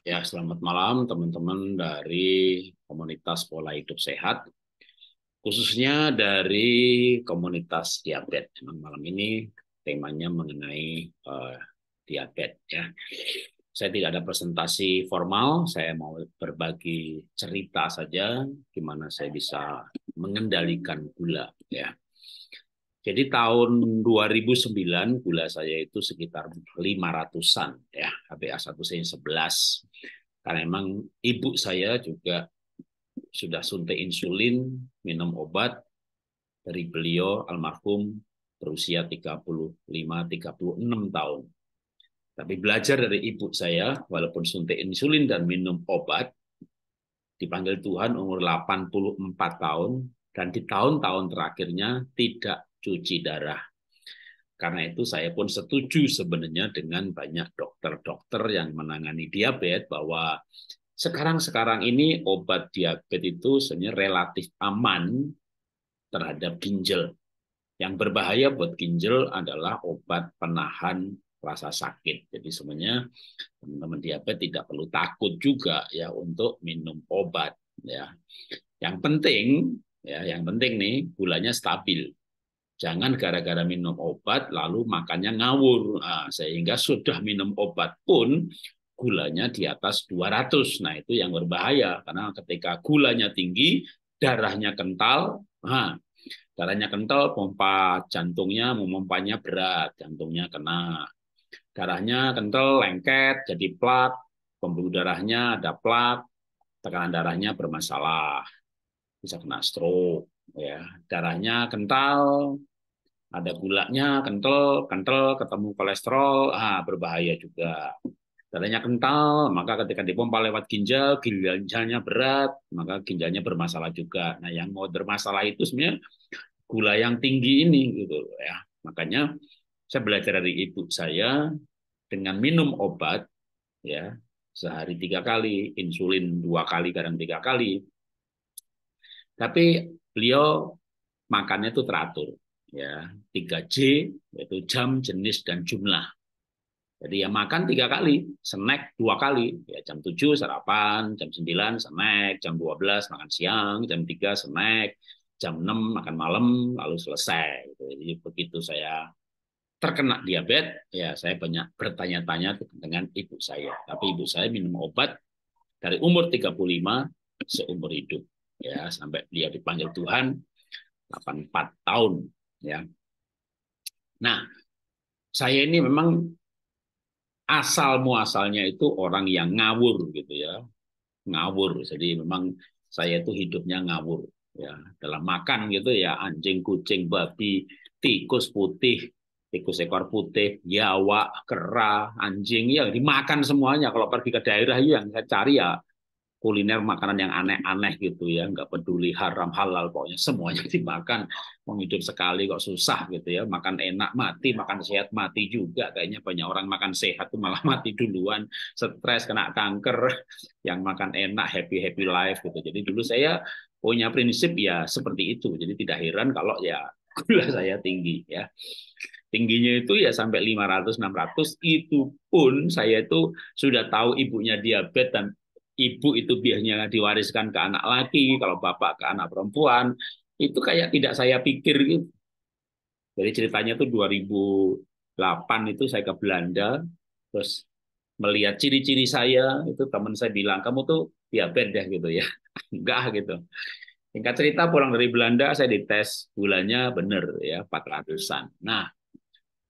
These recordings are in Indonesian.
Ya, selamat malam teman-teman dari komunitas pola hidup sehat, khususnya dari komunitas diabetes. Memang malam ini temanya mengenai uh, diabetes. Ya, saya tidak ada presentasi formal, saya mau berbagi cerita saja gimana saya bisa mengendalikan gula. Ya, jadi tahun 2009 gula saya itu sekitar 500-an ya, HbA 1 saya 11. Karena memang ibu saya juga sudah suntik insulin, minum obat dari beliau almarhum berusia 35 36 tahun. Tapi belajar dari ibu saya walaupun suntik insulin dan minum obat dipanggil Tuhan umur 84 tahun dan di tahun-tahun terakhirnya tidak cuci darah. Karena itu saya pun setuju sebenarnya dengan banyak dokter-dokter yang menangani diabetes bahwa sekarang-sekarang ini obat diabetes itu sebenarnya relatif aman terhadap ginjal. Yang berbahaya buat ginjal adalah obat penahan rasa sakit. Jadi sebenarnya teman-teman diabetes tidak perlu takut juga ya untuk minum obat ya. Yang penting ya, yang penting nih gulanya stabil Jangan gara-gara minum obat lalu makannya ngawur. Nah, sehingga sudah minum obat pun gulanya di atas 200. Nah, itu yang berbahaya karena ketika gulanya tinggi, darahnya kental, nah, darahnya kental, pompa jantungnya memompanya berat, jantungnya kena. Darahnya kental, lengket, jadi plak, pembuluh darahnya ada plak, tekanan darahnya bermasalah, bisa kena stroke. Ya, darahnya kental, ada gulanya kental, kental ketemu kolesterol, ah berbahaya juga. Darahnya kental, maka ketika dipompa lewat ginjal, ginjalnya berat, maka ginjalnya bermasalah juga. Nah, yang mau bermasalah itu sebenarnya gula yang tinggi ini gitu ya. Makanya saya belajar dari ibu saya dengan minum obat ya sehari tiga kali, insulin dua kali, kadang tiga kali. Tapi beliau makannya itu teratur ya tiga j yaitu jam, jenis dan jumlah. Jadi ya makan tiga kali, snack dua kali, ya jam tujuh sarapan, jam sembilan snack, jam dua belas makan siang, jam tiga snack, jam enam makan malam lalu selesai. Jadi begitu saya terkena diabetes, ya saya banyak bertanya-tanya dengan ibu saya. Tapi ibu saya minum obat dari umur 35 seumur hidup ya sampai dia dipanggil Tuhan 84 tahun ya. Nah, saya ini memang asal muasalnya itu orang yang ngawur gitu ya. Ngawur. Jadi memang saya itu hidupnya ngawur ya. Dalam makan gitu ya anjing, kucing, babi, tikus putih, tikus ekor putih, jawa, kera, anjing ya dimakan semuanya. Kalau pergi ke daerah yang saya cari ya kuliner makanan yang aneh-aneh gitu ya nggak peduli haram halal pokoknya semuanya dimakan mau hidup sekali kok susah gitu ya makan enak mati makan sehat mati juga kayaknya banyak orang makan sehat tuh malah mati duluan stres kena kanker yang makan enak happy happy life gitu jadi dulu saya punya prinsip ya seperti itu jadi tidak heran kalau ya gula saya tinggi ya tingginya itu ya sampai 500 600 itu pun saya itu sudah tahu ibunya diabetes dan ibu itu biasanya diwariskan ke anak laki, kalau bapak ke anak perempuan, itu kayak tidak saya pikir gitu. Jadi ceritanya itu 2008 itu saya ke Belanda, terus melihat ciri-ciri saya, itu teman saya bilang, kamu tuh diabetes deh gitu ya. Enggak gitu. Singkat cerita pulang dari Belanda saya dites bulannya benar ya 400-an. Nah,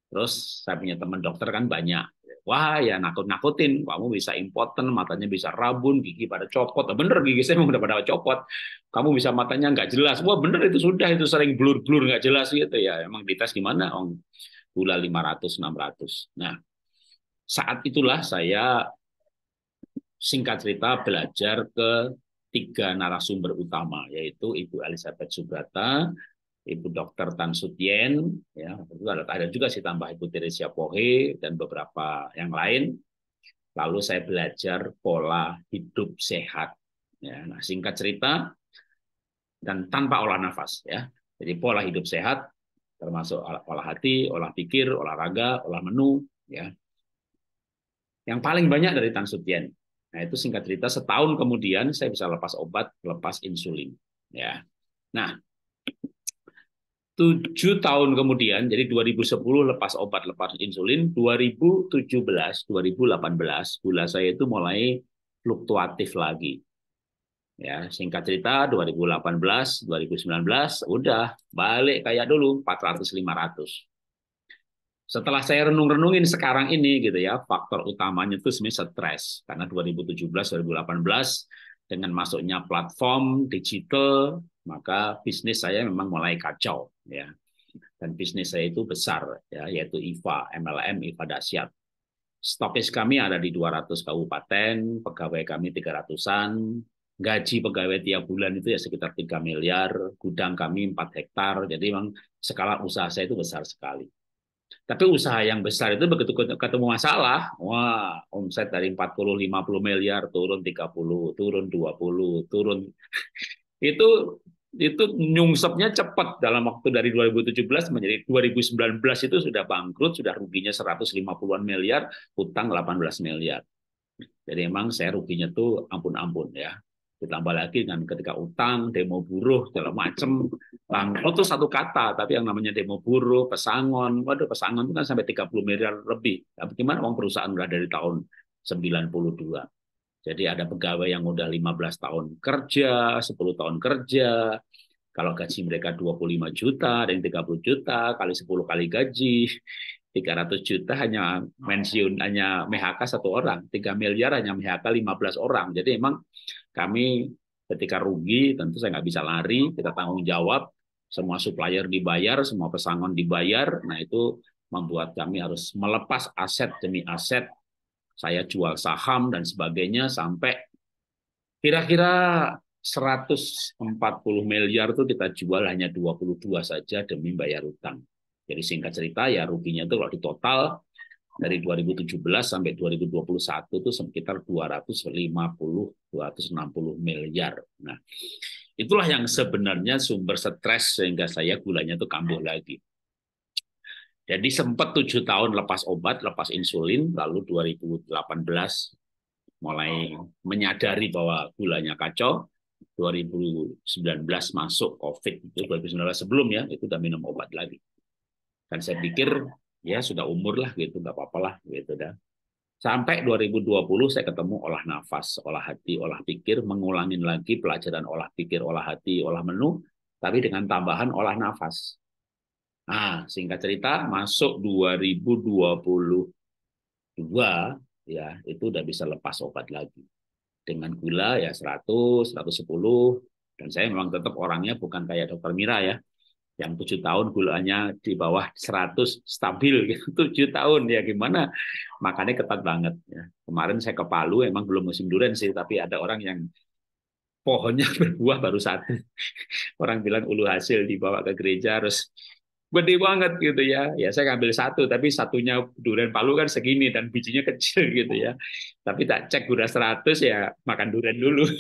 terus saya punya teman dokter kan banyak. Wah, ya nakut-nakutin, kamu bisa impoten, matanya bisa rabun, gigi pada copot. Bener gigi saya udah pada copot. Kamu bisa matanya nggak jelas. Wah, bener itu sudah itu sering blur-blur nggak jelas gitu ya. Emang dites gimana? Om gula 500, 600. Nah, saat itulah saya singkat cerita belajar ke tiga narasumber utama yaitu Ibu Elizabeth Subrata, Ibu Dokter Tan Sutien, ya, ada, ada juga sih tambah Ibu Teresia Pohe dan beberapa yang lain. Lalu saya belajar pola hidup sehat. Ya, nah singkat cerita dan tanpa olah nafas ya. Jadi pola hidup sehat termasuk olah hati, olah pikir, olahraga, olah menu, ya. Yang paling banyak dari Tan Sutien. Nah itu singkat cerita setahun kemudian saya bisa lepas obat, lepas insulin, ya. Nah tujuh tahun kemudian, jadi 2010 lepas obat, lepas insulin, 2017, 2018 gula saya itu mulai fluktuatif lagi. Ya, singkat cerita 2018, 2019 udah balik kayak dulu 400 500. Setelah saya renung-renungin sekarang ini gitu ya, faktor utamanya itu sebenarnya stres karena 2017 2018 dengan masuknya platform digital maka bisnis saya memang mulai kacau ya dan bisnis saya itu besar ya yaitu IVA MLM IVA Dasyat stokis kami ada di 200 kabupaten pegawai kami 300an gaji pegawai tiap bulan itu ya sekitar 3 miliar gudang kami 4 hektar jadi memang skala usaha saya itu besar sekali tapi usaha yang besar itu begitu ketemu masalah, wah omset dari 40 50 miliar turun 30, turun 20, turun itu itu nyungsepnya cepat dalam waktu dari 2017 menjadi 2019 itu sudah bangkrut, sudah ruginya 150-an miliar, hutang 18 miliar. Jadi emang saya ruginya tuh ampun-ampun ya. Ditambah lagi dengan ketika utang, demo buruh, segala macam. Bangkrut itu satu kata, tapi yang namanya demo buruh, pesangon. Waduh, pesangon itu kan sampai 30 miliar lebih. Tapi gimana uang perusahaan berada dari tahun 92. Jadi ada pegawai yang udah 15 tahun kerja, 10 tahun kerja, kalau gaji mereka 25 juta, ada yang 30 juta, kali 10 kali gaji, 300 juta hanya mensiun hanya MHK satu orang, 3 miliar hanya MHK 15 orang. Jadi emang kami ketika rugi tentu saya nggak bisa lari, kita tanggung jawab, semua supplier dibayar, semua pesangon dibayar. Nah itu membuat kami harus melepas aset demi aset saya jual saham dan sebagainya sampai kira-kira 140 miliar itu kita jual hanya 22 saja demi bayar utang. Jadi singkat cerita ya ruginya itu kalau di total dari 2017 sampai 2021 itu sekitar 250 260 miliar. Nah, itulah yang sebenarnya sumber stres sehingga saya gulanya itu kambuh lagi. Jadi sempat tujuh tahun lepas obat, lepas insulin, lalu 2018 mulai menyadari bahwa gulanya kacau, 2019 masuk COVID itu 2019 sebelum ya itu udah minum obat lagi. Dan saya pikir ya sudah umur lah gitu nggak apa-apa lah gitu dah. Sampai 2020 saya ketemu olah nafas, olah hati, olah pikir, mengulangin lagi pelajaran olah pikir, olah hati, olah menu, tapi dengan tambahan olah nafas. Nah, singkat cerita masuk 2022 ya itu udah bisa lepas obat lagi. Dengan gula ya 100, 110 dan saya memang tetap orangnya bukan kayak dokter Mira ya yang tujuh tahun gulanya di bawah 100 stabil gitu tujuh tahun ya gimana makannya ketat banget ya kemarin saya ke Palu emang belum musim durian sih tapi ada orang yang pohonnya berbuah baru satu orang bilang ulu hasil dibawa ke gereja harus gede banget gitu ya. Ya saya ngambil satu, tapi satunya durian Palu kan segini dan bijinya kecil gitu ya. Tapi tak cek gula 100 ya makan durian dulu.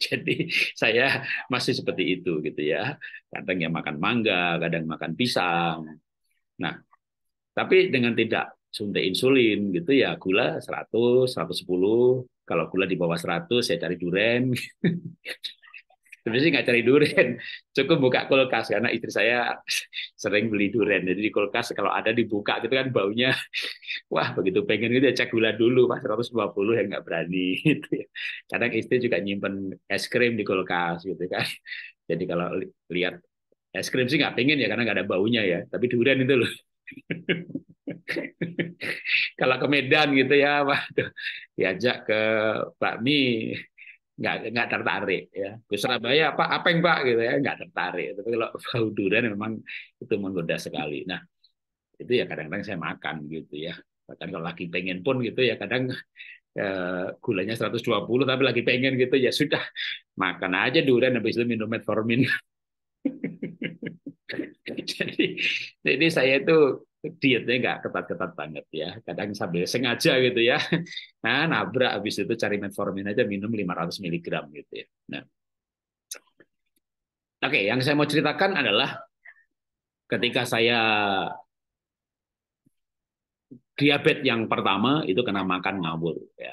Jadi saya masih seperti itu gitu ya. Kadang ya makan mangga, kadang makan pisang. Nah, tapi dengan tidak suntik insulin gitu ya gula 100, 110, kalau gula di bawah 100 saya cari durian. sebenarnya nggak cari durian cukup buka kulkas karena istri saya sering beli durian jadi di kulkas kalau ada dibuka gitu kan baunya wah begitu pengen gitu ya cek gula dulu pak 120 ya nggak berani gitu ya kadang istri juga nyimpen es krim di kulkas gitu kan jadi kalau lihat es krim sih nggak pengen ya karena nggak ada baunya ya tapi durian itu loh kalau ke Medan gitu ya waduh diajak ke bakmi nggak nggak tertarik ya ke Surabaya apa apa yang pak gitu ya nggak tertarik tapi kalau bau durian memang itu menggoda sekali nah itu ya kadang-kadang saya makan gitu ya bahkan kalau lagi pengen pun gitu ya kadang eh, gulanya 120 tapi lagi pengen gitu ya sudah makan aja durian habis itu minum metformin jadi jadi saya itu dietnya nggak ketat-ketat banget ya. Kadang sambil sengaja gitu ya. Nah, nabrak habis itu cari metformin aja minum 500 mg gitu ya. Nah. Oke, yang saya mau ceritakan adalah ketika saya diabetes yang pertama itu kena makan ngawur ya.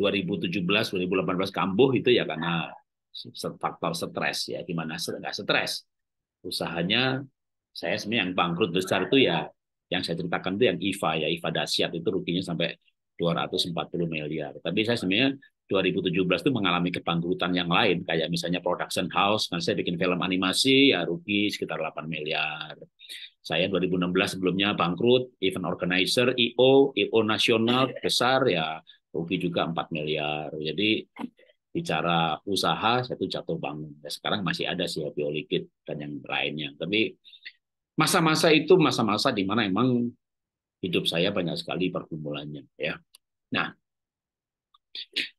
2017 2018 kambuh itu ya karena faktor stres ya gimana nggak stres usahanya saya sebenarnya yang bangkrut besar itu ya yang saya ceritakan itu yang IVA ya IVA Dasyat itu ruginya sampai 240 miliar. Tapi saya sebenarnya 2017 itu mengalami kebangkrutan yang lain kayak misalnya production house kan saya bikin film animasi ya rugi sekitar 8 miliar. Saya 2016 sebelumnya bangkrut, event organizer IO, IO nasional besar ya rugi juga 4 miliar. Jadi bicara usaha satu jatuh bangun. ya sekarang masih ada sih Happy Olikit dan yang lainnya. Tapi masa-masa itu masa-masa di mana emang hidup saya banyak sekali pergumulannya ya. Nah,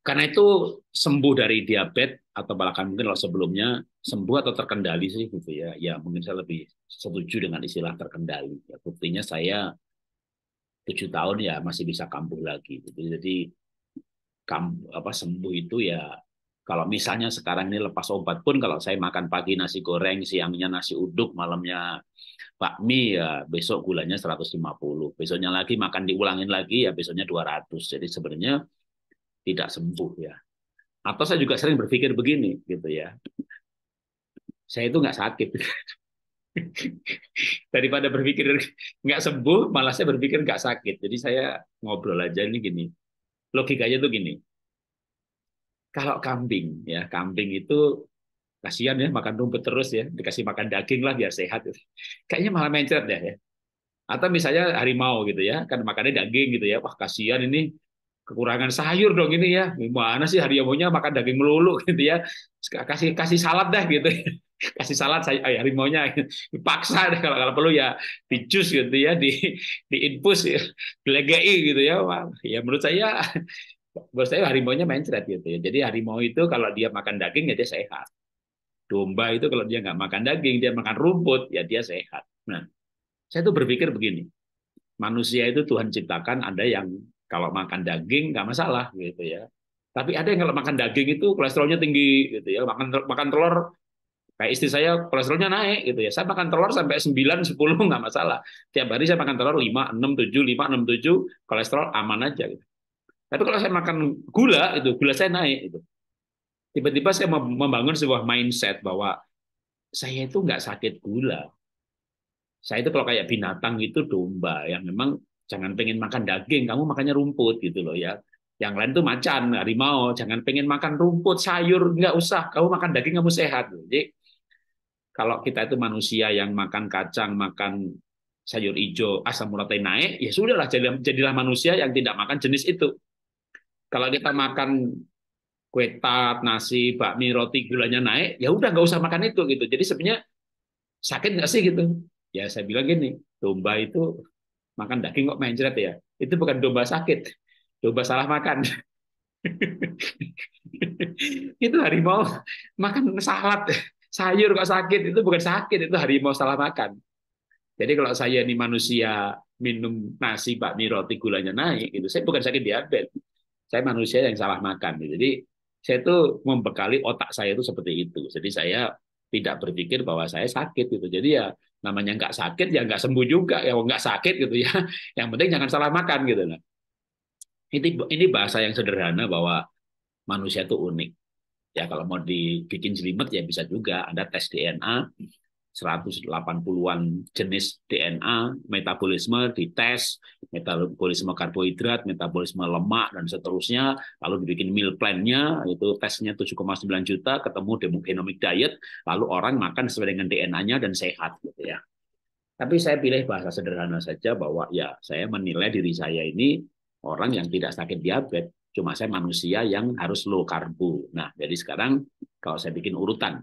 karena itu sembuh dari diabetes atau bahkan mungkin kalau sebelumnya sembuh atau terkendali sih gitu ya. Ya mungkin saya lebih setuju dengan istilah terkendali. Ya, buktinya saya tujuh tahun ya masih bisa kambuh lagi. Gitu. Jadi kambuh, apa sembuh itu ya kalau misalnya sekarang ini lepas obat pun kalau saya makan pagi nasi goreng, siangnya nasi uduk, malamnya bakmi ya besok gulanya 150, besoknya lagi makan diulangin lagi ya besoknya 200. Jadi sebenarnya tidak sembuh ya. Atau saya juga sering berpikir begini gitu ya. Saya itu nggak sakit. Daripada berpikir nggak sembuh, malah saya berpikir nggak sakit. Jadi saya ngobrol aja ini gini. Logikanya tuh gini. Kalau kambing ya, kambing itu Kasihan ya makan rumput terus ya, dikasih makan daging lah biar sehat. Gitu. Kayaknya malah mencret deh ya. Atau misalnya harimau gitu ya, kan makannya daging gitu ya. Wah kasihan ini kekurangan sayur dong ini ya. Gimana sih harimau nya makan daging melulu gitu ya. Kasih kasih salad deh gitu. Ya. Kasih salad saya eh, harimau nya gitu. dipaksa deh kalau kalau perlu ya dicus gitu ya, di di infus ya, dilegei gitu ya. Wah, ya menurut saya menurut saya harimau nya mencret gitu ya. Jadi harimau itu kalau dia makan daging ya dia sehat. Domba itu kalau dia nggak makan daging, dia makan rumput, ya dia sehat. Nah, saya tuh berpikir begini, manusia itu Tuhan ciptakan ada yang kalau makan daging nggak masalah gitu ya. Tapi ada yang kalau makan daging itu kolesterolnya tinggi gitu ya. Makan makan telur kayak istri saya kolesterolnya naik gitu ya. Saya makan telur sampai 9 10 nggak masalah. Tiap hari saya makan telur 5 6 7 5 6 7 kolesterol aman aja gitu. Tapi kalau saya makan gula itu gula saya naik itu tiba-tiba saya membangun sebuah mindset bahwa saya itu nggak sakit gula. Saya itu kalau kayak binatang itu domba yang memang jangan pengen makan daging, kamu makannya rumput gitu loh ya. Yang lain tuh macan, harimau, jangan pengen makan rumput, sayur, nggak usah. Kamu makan daging, kamu sehat. Jadi kalau kita itu manusia yang makan kacang, makan sayur hijau, asam urat naik, ya sudahlah jadilah, jadilah manusia yang tidak makan jenis itu. Kalau kita makan kue tart, nasi, bakmi, roti, gulanya naik, ya udah nggak usah makan itu gitu. Jadi sebenarnya sakit nggak sih gitu? Ya saya bilang gini, domba itu makan daging kok menjerat ya. Itu bukan domba sakit, domba salah makan. itu harimau makan salad, sayur kok sakit, itu bukan sakit, itu harimau salah makan. Jadi kalau saya ini manusia minum nasi, bakmi, roti, gulanya naik, itu saya bukan sakit diabetes. Saya manusia yang salah makan. Gitu. Jadi saya itu membekali otak saya itu seperti itu. Jadi saya tidak berpikir bahwa saya sakit gitu. Jadi ya namanya nggak sakit ya nggak sembuh juga ya nggak sakit gitu ya. Yang penting jangan salah makan gitu nah. Ini ini bahasa yang sederhana bahwa manusia itu unik. Ya kalau mau dibikin jelimet ya bisa juga. Anda tes DNA, 180-an jenis DNA, metabolisme dites, metabolisme karbohidrat, metabolisme lemak, dan seterusnya. Lalu dibikin meal plan-nya, itu tesnya 7,9 juta, ketemu demogenomic diet, lalu orang makan sesuai dengan DNA-nya dan sehat. gitu ya. Tapi saya pilih bahasa sederhana saja bahwa ya saya menilai diri saya ini orang yang tidak sakit diabetes, cuma saya manusia yang harus low karbo. Nah, jadi sekarang kalau saya bikin urutan,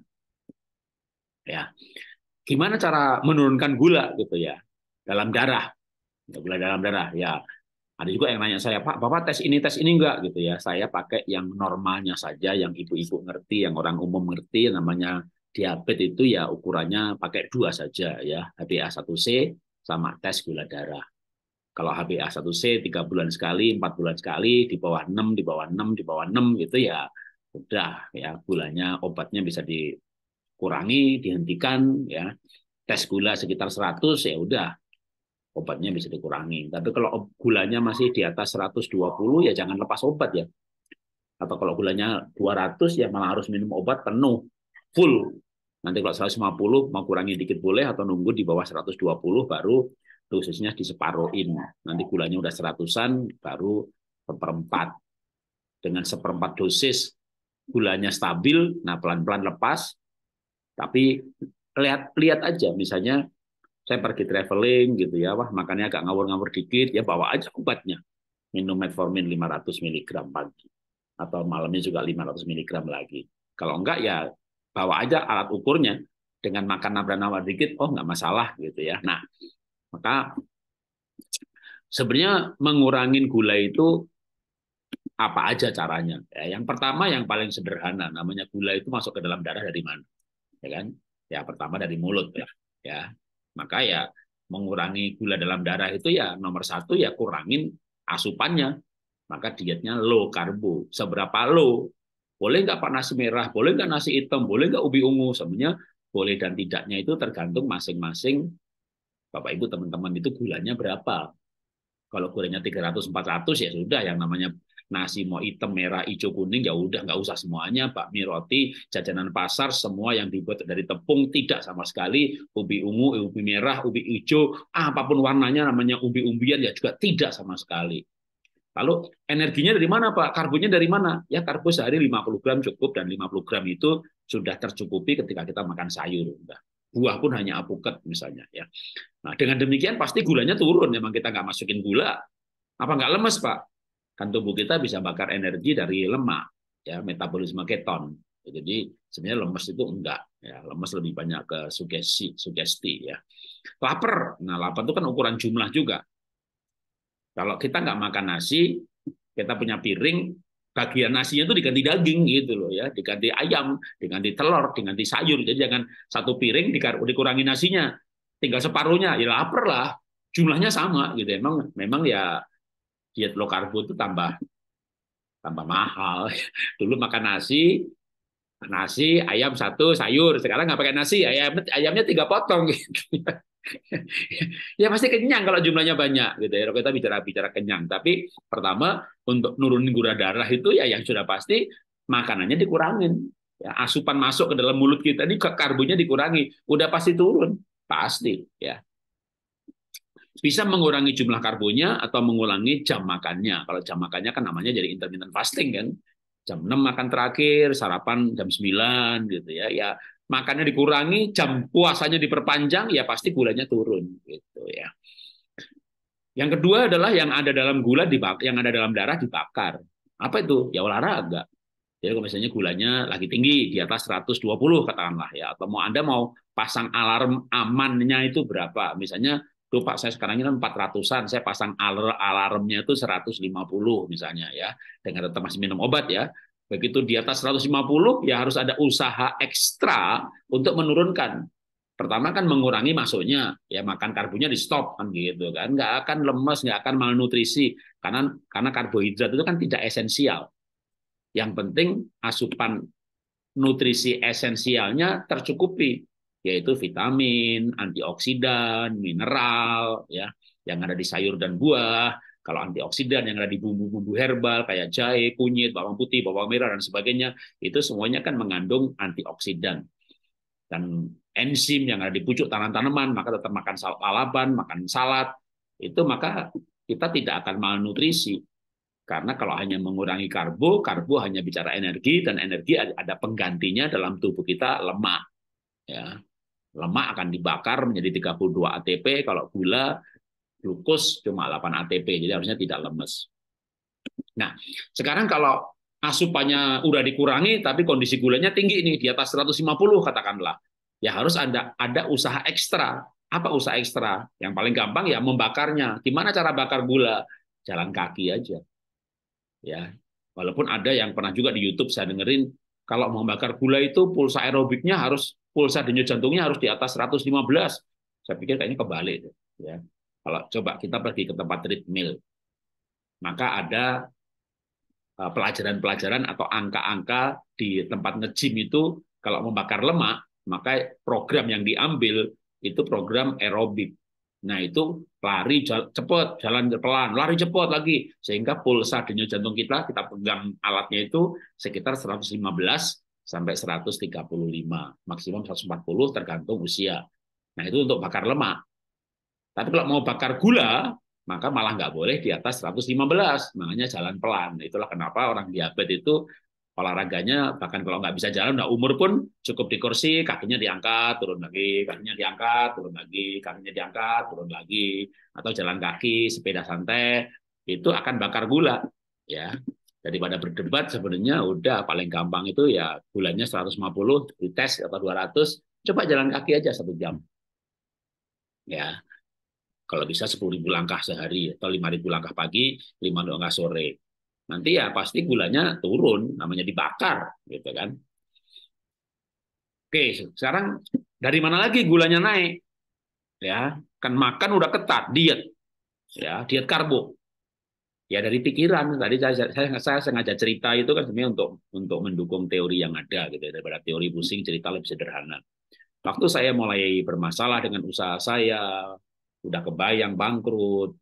ya gimana cara menurunkan gula gitu ya dalam darah gitu, gula dalam darah ya ada juga yang nanya saya pak bapak tes ini tes ini enggak gitu ya saya pakai yang normalnya saja yang ibu-ibu ngerti yang orang umum ngerti namanya diabetes itu ya ukurannya pakai dua saja ya HbA1c sama tes gula darah. Kalau HbA1c tiga bulan sekali, empat bulan sekali, di bawah 6, di bawah 6, di bawah 6 gitu ya udah ya gulanya obatnya bisa di kurangi, dihentikan ya. Tes gula sekitar 100 ya udah obatnya bisa dikurangi. Tapi kalau gulanya masih di atas 120 ya jangan lepas obat ya. Atau kalau gulanya 200 ya malah harus minum obat penuh, full. Nanti kalau 150 mau kurangi dikit boleh atau nunggu di bawah 120 baru dosisnya diseparuhin. Nanti gulanya udah seratusan, baru seperempat. Dengan seperempat dosis, gulanya stabil, nah pelan-pelan lepas, tapi lihat lihat aja misalnya saya pergi traveling gitu ya, wah makannya agak ngawur-ngawur dikit, ya bawa aja obatnya. Minum metformin 500 mg pagi. Atau malamnya juga 500 mg lagi. Kalau enggak ya bawa aja alat ukurnya. Dengan makan nabrak dikit, oh enggak masalah gitu ya. Nah, maka sebenarnya mengurangi gula itu apa aja caranya. Ya, yang pertama yang paling sederhana, namanya gula itu masuk ke dalam darah dari mana? ya kan? Ya pertama dari mulut ya ya. Maka ya mengurangi gula dalam darah itu ya nomor satu ya kurangin asupannya. Maka dietnya low karbo. Seberapa low? Boleh nggak pak nasi merah? Boleh nggak nasi hitam? Boleh nggak ubi ungu? semuanya boleh dan tidaknya itu tergantung masing-masing Bapak Ibu teman-teman itu gulanya berapa. Kalau gulanya 300 400 ya sudah yang namanya nasi mau hitam, merah, hijau, kuning, ya udah nggak usah semuanya, bakmi, roti, jajanan pasar, semua yang dibuat dari tepung tidak sama sekali, ubi ungu, ubi merah, ubi hijau, apapun warnanya namanya ubi-umbian ya juga tidak sama sekali. Lalu energinya dari mana Pak? Karbonya dari mana? Ya karbo sehari 50 gram cukup dan 50 gram itu sudah tercukupi ketika kita makan sayur. Udah. Buah pun hanya apuket misalnya. ya. Nah dengan demikian pasti gulanya turun. Memang kita nggak masukin gula. Apa nggak lemes Pak? kan tubuh kita bisa bakar energi dari lemak ya metabolisme keton jadi sebenarnya lemes itu enggak ya lemes lebih banyak ke sugesti sugesti ya lapar nah lapar itu kan ukuran jumlah juga kalau kita nggak makan nasi kita punya piring bagian nasinya itu diganti daging gitu loh ya diganti ayam diganti telur diganti sayur jadi jangan satu piring dikurangi nasinya tinggal separuhnya ya lapar lah jumlahnya sama gitu emang memang ya diet low karbo itu tambah tambah mahal. Dulu makan nasi, nasi ayam satu sayur. Sekarang nggak pakai nasi, ayam ayamnya tiga potong gitu. Ya. ya pasti kenyang kalau jumlahnya banyak gitu ya. Kita bicara bicara kenyang, tapi pertama untuk nurunin gula darah itu ya yang sudah pasti makanannya dikurangin. Ya, asupan masuk ke dalam mulut kita ini ke karbonya dikurangi, udah pasti turun, pasti ya bisa mengurangi jumlah karbonnya atau mengulangi jam makannya. Kalau jam makannya kan namanya jadi intermittent fasting kan. Jam 6 makan terakhir, sarapan jam 9 gitu ya. Ya makannya dikurangi, jam puasanya diperpanjang, ya pasti gulanya turun gitu ya. Yang kedua adalah yang ada dalam gula yang ada dalam darah dibakar. Apa itu? Ya olahraga. Jadi kalau misalnya gulanya lagi tinggi di atas 120 katakanlah ya atau mau Anda mau pasang alarm amannya itu berapa? Misalnya tuh Pak saya sekarang ini 400-an, saya pasang alarm alarmnya itu 150 misalnya ya, dengan tetap masih minum obat ya. Begitu di atas 150 ya harus ada usaha ekstra untuk menurunkan. Pertama kan mengurangi masuknya, ya makan karbonya di stop kan gitu kan, nggak akan lemes, nggak akan malnutrisi karena karena karbohidrat itu kan tidak esensial. Yang penting asupan nutrisi esensialnya tercukupi yaitu vitamin, antioksidan, mineral ya yang ada di sayur dan buah, kalau antioksidan yang ada di bumbu-bumbu herbal kayak jahe, kunyit, bawang putih, bawang merah dan sebagainya, itu semuanya kan mengandung antioksidan. Dan enzim yang ada di pucuk tanaman-tanaman, maka tetap makan lalapan, makan salad, itu maka kita tidak akan malnutrisi. Karena kalau hanya mengurangi karbo, karbo hanya bicara energi dan energi ada penggantinya dalam tubuh kita lemak. Ya. Lemak akan dibakar menjadi 32 ATP, kalau gula glukos cuma 8 ATP, jadi harusnya tidak lemes. Nah, sekarang kalau asupannya udah dikurangi tapi kondisi gulanya tinggi nih di atas 150 katakanlah. Ya harus ada ada usaha ekstra. Apa usaha ekstra? Yang paling gampang ya membakarnya. Gimana cara bakar gula? Jalan kaki aja. Ya. Walaupun ada yang pernah juga di YouTube saya dengerin kalau membakar gula itu pulsa aerobiknya harus pulsa denyut jantungnya harus di atas 115. Saya pikir kayaknya kebalik. Ya. Kalau coba kita pergi ke tempat treadmill, maka ada e, pelajaran-pelajaran atau angka-angka di tempat ngejim itu kalau membakar lemak maka program yang diambil itu program aerobik nah itu lari cepat jalan pelan lari cepat lagi sehingga pulsa denyut jantung kita kita pegang alatnya itu sekitar 115 sampai 135, maksimum 140 tergantung usia. Nah, itu untuk bakar lemak. Tapi kalau mau bakar gula, maka malah nggak boleh di atas 115, makanya jalan pelan. Itulah kenapa orang diabetes itu olahraganya bahkan kalau nggak bisa jalan nggak umur pun cukup di kursi kakinya diangkat turun lagi kakinya diangkat turun lagi kakinya diangkat turun lagi atau jalan kaki sepeda santai itu akan bakar gula ya daripada berdebat sebenarnya udah paling gampang itu ya bulannya 150 dites atau 200 coba jalan kaki aja satu jam ya kalau bisa 10.000 langkah sehari atau 5.000 langkah pagi 5 langkah sore nanti ya pasti gulanya turun namanya dibakar gitu kan oke sekarang dari mana lagi gulanya naik ya kan makan udah ketat diet ya diet karbo ya dari pikiran tadi saya, saya saya sengaja cerita itu kan sebenarnya untuk untuk mendukung teori yang ada gitu ya, daripada teori pusing cerita lebih sederhana waktu saya mulai bermasalah dengan usaha saya udah kebayang bangkrut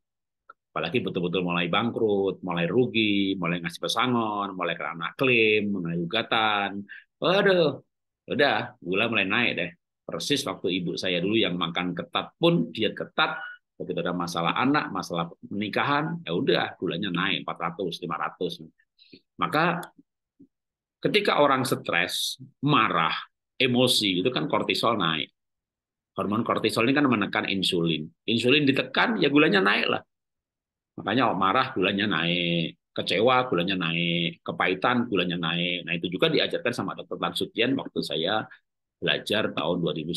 apalagi betul-betul mulai bangkrut mulai rugi mulai ngasih pesangon mulai kerana klaim mulai gugatan waduh udah gula mulai naik deh persis waktu ibu saya dulu yang makan ketat pun diet ketat kita ada masalah anak masalah pernikahan ya udah gulanya naik 400 500 maka ketika orang stres marah emosi itu kan kortisol naik hormon kortisol ini kan menekan insulin insulin ditekan ya gulanya naik lah makanya oh, marah gulanya naik kecewa gulanya naik, kepahitan gulanya naik. Nah itu juga diajarkan sama dr. Tan Sutian waktu saya belajar tahun 2009.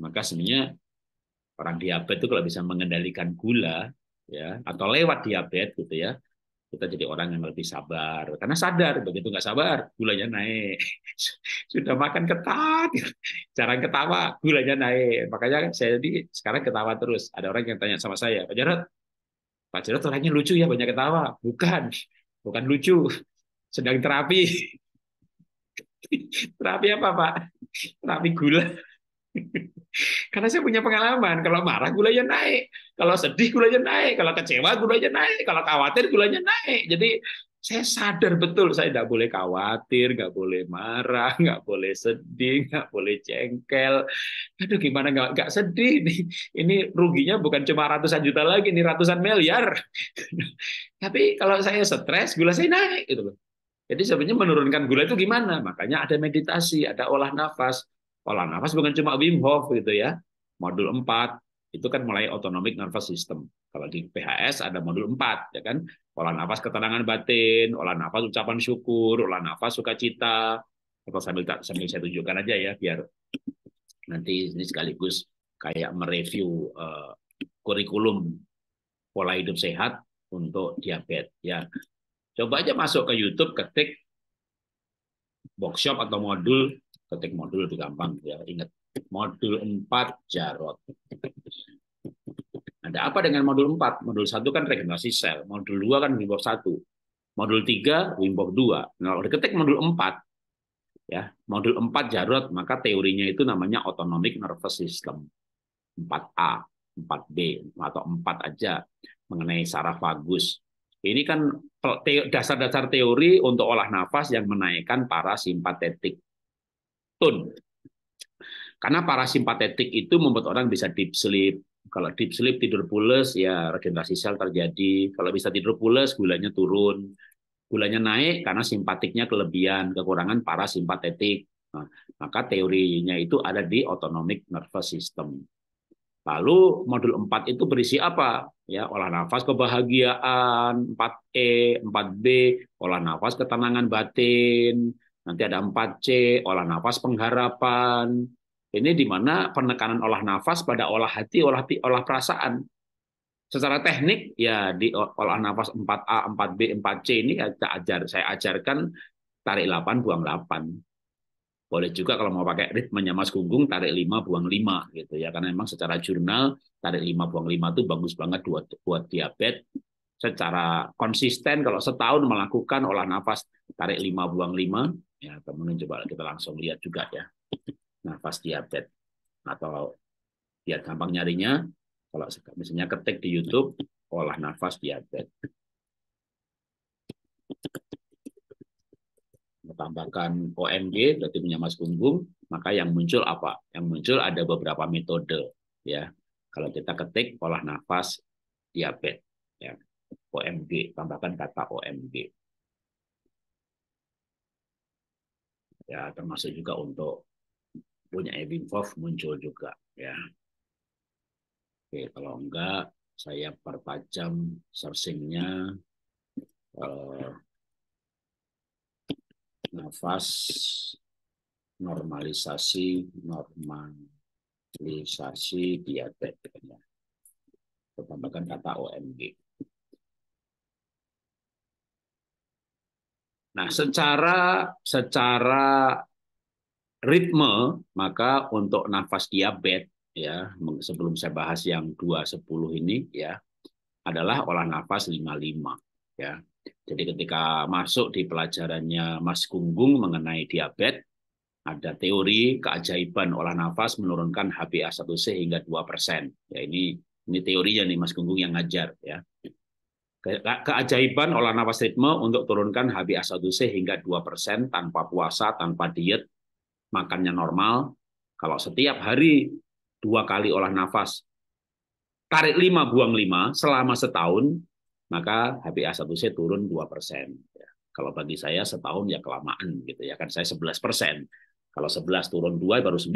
Maka sebenarnya orang diabetes itu kalau bisa mengendalikan gula ya atau lewat diabetes gitu ya kita jadi orang yang lebih sabar karena sadar begitu nggak sabar gulanya naik sudah makan ketat jarang ketawa gulanya naik makanya saya jadi sekarang ketawa terus ada orang yang tanya sama saya Pak Jarod, Pak Jarod orangnya lucu ya banyak ketawa bukan bukan lucu sedang terapi terapi apa Pak terapi gula karena saya punya pengalaman, kalau marah gulanya naik, kalau sedih gulanya naik, kalau kecewa gulanya naik, kalau khawatir gulanya naik. Jadi saya sadar betul saya tidak boleh khawatir, nggak boleh marah, nggak boleh sedih, nggak boleh cengkel. Aduh gimana nggak nggak sedih nih? Ini ruginya bukan cuma ratusan juta lagi, ini ratusan miliar. Tapi kalau saya stres, gula saya naik gitu loh. Jadi sebenarnya menurunkan gula itu gimana? Makanya ada meditasi, ada olah nafas, Pola nafas bukan cuma Wim Hof gitu ya. Modul 4 itu kan mulai autonomic nervous system. Kalau di PHS ada modul 4 ya kan. pola nafas ketenangan batin, pola nafas ucapan syukur, pola nafas sukacita. Atau sambil sambil saya tunjukkan aja ya biar nanti ini sekaligus kayak mereview uh, kurikulum pola hidup sehat untuk diabetes ya. Coba aja masuk ke YouTube ketik workshop atau modul ketik modul lebih gampang ya, ingat. Modul 4 jarot. Ada apa dengan modul 4? Modul 1 kan regenerasi sel, modul 2 kan Wimbof 1, modul 3 Wimbof 2. Nah, kalau diketik modul 4, ya, modul 4 Jarot, maka teorinya itu namanya autonomic nervous system. 4A, 4B, atau 4 aja mengenai saraf vagus. Ini kan dasar-dasar teori untuk olah nafas yang menaikkan parasimpatetik tone. Karena parasimpatetik itu membuat orang bisa deep sleep. Kalau deep sleep tidur pulas, ya regenerasi sel terjadi. Kalau bisa tidur pulas, gulanya turun. Gulanya naik karena simpatiknya kelebihan, kekurangan parasimpatetik. Nah, maka teorinya itu ada di autonomic nervous system. Lalu modul 4 itu berisi apa? Ya, olah nafas kebahagiaan, 4E, 4B, olah nafas ketenangan batin, Nanti ada 4C, olah nafas pengharapan. Ini di mana penekanan olah nafas pada olah hati, olah olah perasaan. Secara teknik ya di olah nafas 4A, 4B, 4C ini kita ajar, saya ajarkan tarik 8, buang 8. Boleh juga kalau mau pakai ritmenya Mas Gunggung tarik 5, buang 5 gitu ya. Karena memang secara jurnal tarik 5, buang 5 itu bagus banget buat buat diabetes secara konsisten kalau setahun melakukan olah nafas tarik 5 buang 5 Ya, kemudian coba kita langsung lihat juga ya. Nafas update atau biar ya, gampang nyarinya kalau misalnya ketik di YouTube olah nafas update Tambahkan OMG berarti punya mas punggung, maka yang muncul apa? Yang muncul ada beberapa metode ya. Kalau kita ketik olah nafas diabetes ya. OMG, tambahkan kata OMG. ya termasuk juga untuk punya Evin Fof muncul juga ya oke kalau enggak saya perpajam searchingnya eh, nafas normalisasi normalisasi diabetes ya. Tambahkan kata OMB. Nah, secara secara ritme maka untuk nafas diabetes ya sebelum saya bahas yang 210 ini ya adalah olah nafas 55 ya. Jadi ketika masuk di pelajarannya Mas Gunggung mengenai diabetes ada teori keajaiban olah nafas menurunkan HbA1c hingga 2%. Ya ini ini teorinya nih Mas Gunggung yang ngajar ya keajaiban olah nafas ritme untuk turunkan HB a 1 c hingga 2% tanpa puasa, tanpa diet, makannya normal. Kalau setiap hari dua kali olah nafas, tarik 5, buang 5 selama setahun, maka HB a 1 c turun 2%. Ya. Kalau bagi saya setahun ya kelamaan gitu ya kan saya 11%. Kalau 11 turun 2 baru 9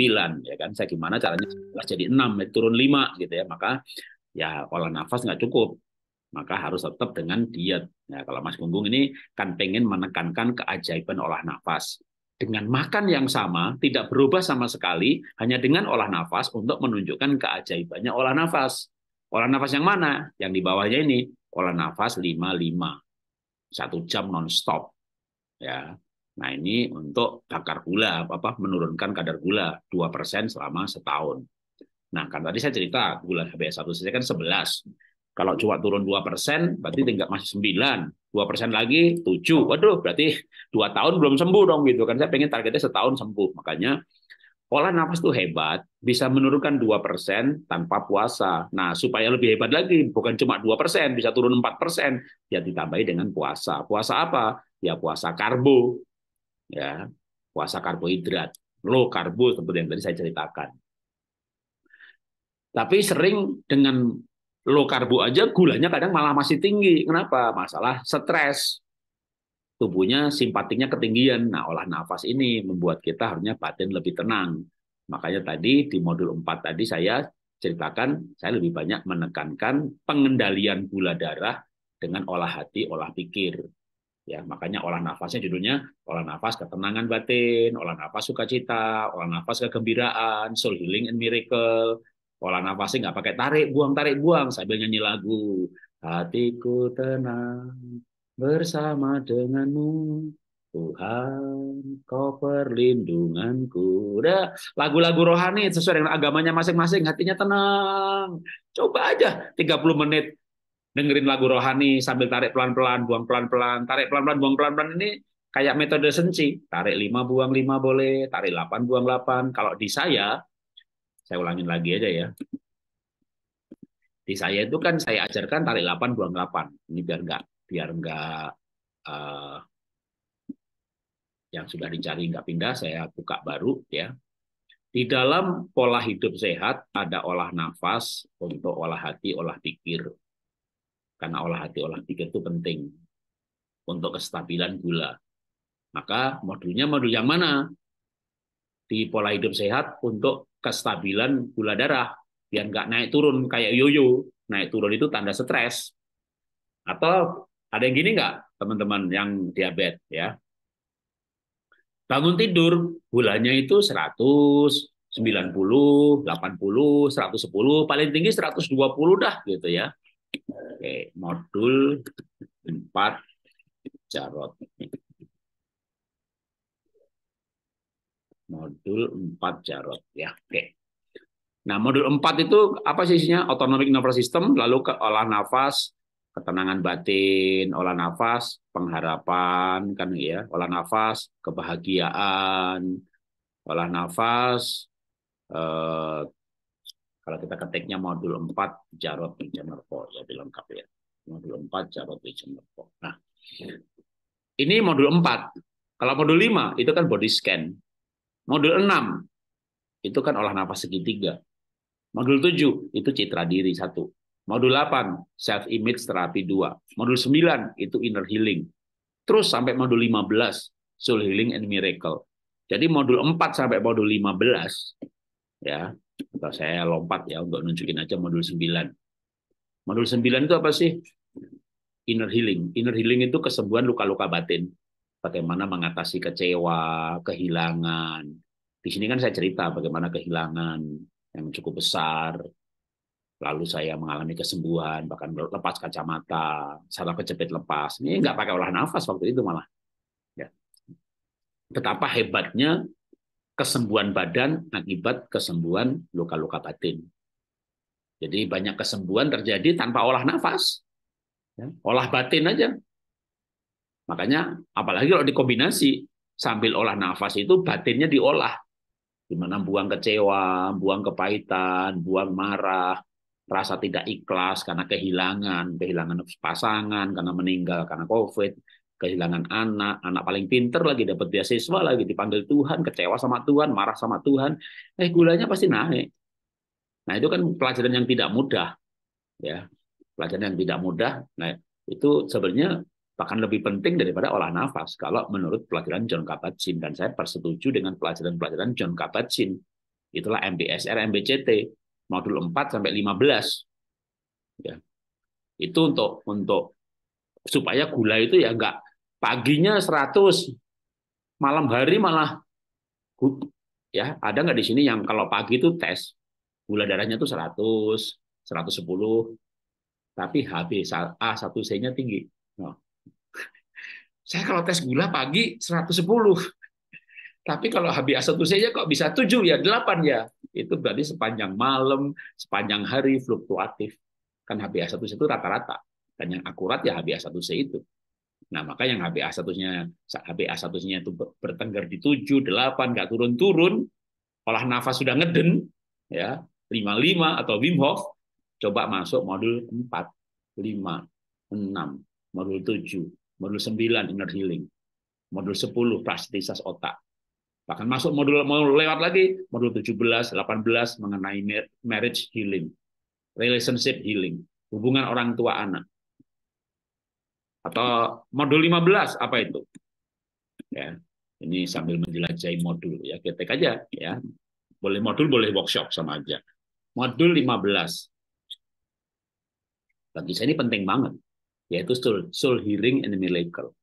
ya kan. Saya gimana caranya 11 jadi 6 turun 5 gitu ya. Maka ya olah nafas nggak cukup maka harus tetap dengan diet. Nah, kalau Mas Gunggung ini kan pengen menekankan keajaiban olah nafas. Dengan makan yang sama, tidak berubah sama sekali, hanya dengan olah nafas untuk menunjukkan keajaibannya olah nafas. Olah nafas yang mana? Yang di bawahnya ini, olah nafas lima Satu jam non-stop. Ya. Nah, ini untuk bakar gula, apa menurunkan kadar gula 2% selama setahun. Nah, kan tadi saya cerita gula HbA1c kan 11. Kalau cuma turun 2 berarti tinggal masih 9. 2 lagi 7. Waduh, berarti 2 tahun belum sembuh dong gitu kan. Saya pengen targetnya setahun sembuh. Makanya pola nafas tuh hebat, bisa menurunkan 2% tanpa puasa. Nah, supaya lebih hebat lagi, bukan cuma 2%, bisa turun 4%, ya ditambahi dengan puasa. Puasa apa? Ya puasa karbo. Ya, puasa karbohidrat. Low karbo seperti yang tadi saya ceritakan. Tapi sering dengan low karbo aja gulanya kadang malah masih tinggi. Kenapa? Masalah stres. Tubuhnya simpatiknya ketinggian. Nah, olah nafas ini membuat kita harusnya batin lebih tenang. Makanya tadi di modul 4 tadi saya ceritakan saya lebih banyak menekankan pengendalian gula darah dengan olah hati, olah pikir. Ya, makanya olah nafasnya judulnya olah nafas ketenangan batin, olah nafas sukacita, olah nafas kegembiraan, soul healing and miracle, pola nafasnya nggak pakai tarik buang tarik buang sambil nyanyi lagu hatiku tenang bersama denganmu Tuhan kau perlindunganku udah lagu-lagu rohani sesuai dengan agamanya masing-masing hatinya tenang coba aja 30 menit dengerin lagu rohani sambil tarik pelan-pelan buang pelan-pelan tarik pelan-pelan buang pelan-pelan ini kayak metode senci tarik lima buang lima boleh tarik delapan buang delapan kalau di saya saya ulangin lagi aja ya. Di saya itu kan saya ajarkan tarik 8 buang 8. Ini biar enggak biar enggak uh, eh, yang sudah dicari enggak pindah, saya buka baru ya. Di dalam pola hidup sehat ada olah nafas untuk olah hati, olah pikir. Karena olah hati, olah pikir itu penting untuk kestabilan gula. Maka modulnya modul yang mana? Di pola hidup sehat untuk kestabilan gula darah biar nggak naik turun kayak yoyo naik turun itu tanda stres atau ada yang gini nggak teman-teman yang diabetes ya bangun tidur gulanya itu 100 90 80 110 paling tinggi 120 dah gitu ya oke modul 4 jarot Modul 4 Jarot ya. Oke. Nah, modul 4 itu apa sih isinya? Autonomic nervous system, lalu ke olah nafas, ketenangan batin, olah nafas, pengharapan kan ya, olah nafas, kebahagiaan, olah nafas eh, kalau kita ketiknya modul 4 Jarot Wijen Merpo ya lengkap ya. Modul 4 Jarot Wijen Merpo. Nah, ini modul 4. Kalau modul 5 itu kan body scan. Modul 6 itu kan olah nafas segitiga. Modul 7 itu citra diri satu. Modul 8 self image terapi 2. Modul 9 itu inner healing. Terus sampai modul 15 soul healing and miracle. Jadi modul 4 sampai modul 15 ya, atau saya lompat ya untuk nunjukin aja modul 9. Modul 9 itu apa sih? Inner healing. Inner healing itu kesembuhan luka-luka batin bagaimana mengatasi kecewa, kehilangan. Di sini kan saya cerita bagaimana kehilangan yang cukup besar, lalu saya mengalami kesembuhan, bahkan lepas kacamata, salah kejepit lepas. Ini nggak pakai olah nafas waktu itu malah. Ya. Betapa hebatnya kesembuhan badan akibat kesembuhan luka-luka batin. Jadi banyak kesembuhan terjadi tanpa olah nafas. Ya. Olah batin aja. Makanya apalagi kalau dikombinasi sambil olah nafas itu batinnya diolah. Gimana buang kecewa, buang kepahitan, buang marah, rasa tidak ikhlas karena kehilangan, kehilangan pasangan, karena meninggal, karena COVID, kehilangan anak, anak paling pinter lagi dapat beasiswa lagi dipanggil Tuhan, kecewa sama Tuhan, marah sama Tuhan, eh gulanya pasti naik. Nah itu kan pelajaran yang tidak mudah, ya pelajaran yang tidak mudah. Nah itu sebenarnya bahkan lebih penting daripada olah nafas kalau menurut pelajaran John Kabat-Zinn dan saya persetuju dengan pelajaran-pelajaran John Kabat-Zinn itulah MBSR MBCT modul 4 sampai 15 ya itu untuk untuk supaya gula itu ya enggak paginya 100 malam hari malah ya ada nggak di sini yang kalau pagi itu tes gula darahnya tuh 100 110 tapi HB A1C-nya tinggi. Nah, saya kalau tes gula pagi 110. Tapi kalau HbA1c nya kok bisa 7 ya, 8 ya. Itu berarti sepanjang malam, sepanjang hari fluktuatif. Kan HbA1c itu rata-rata. Dan yang akurat ya HbA1c itu. Nah, maka yang HbA1-nya HbA1-nya itu bertengger di 7, 8, nggak turun-turun, olah nafas sudah ngeden, ya 55 atau Wim Hof, coba masuk modul 4, 5, 6, modul 7, modul 9 inner healing, modul 10 plastisitas otak. Bahkan masuk modul mau lewat lagi modul 17, 18 mengenai marriage healing, relationship healing, hubungan orang tua anak. Atau modul 15 apa itu? Ya. Ini sambil menjelajahi modul ya, ketek aja ya. Boleh modul, boleh workshop sama aja. Modul 15. Bagi saya ini penting banget yaitu soul, soul healing and miracle.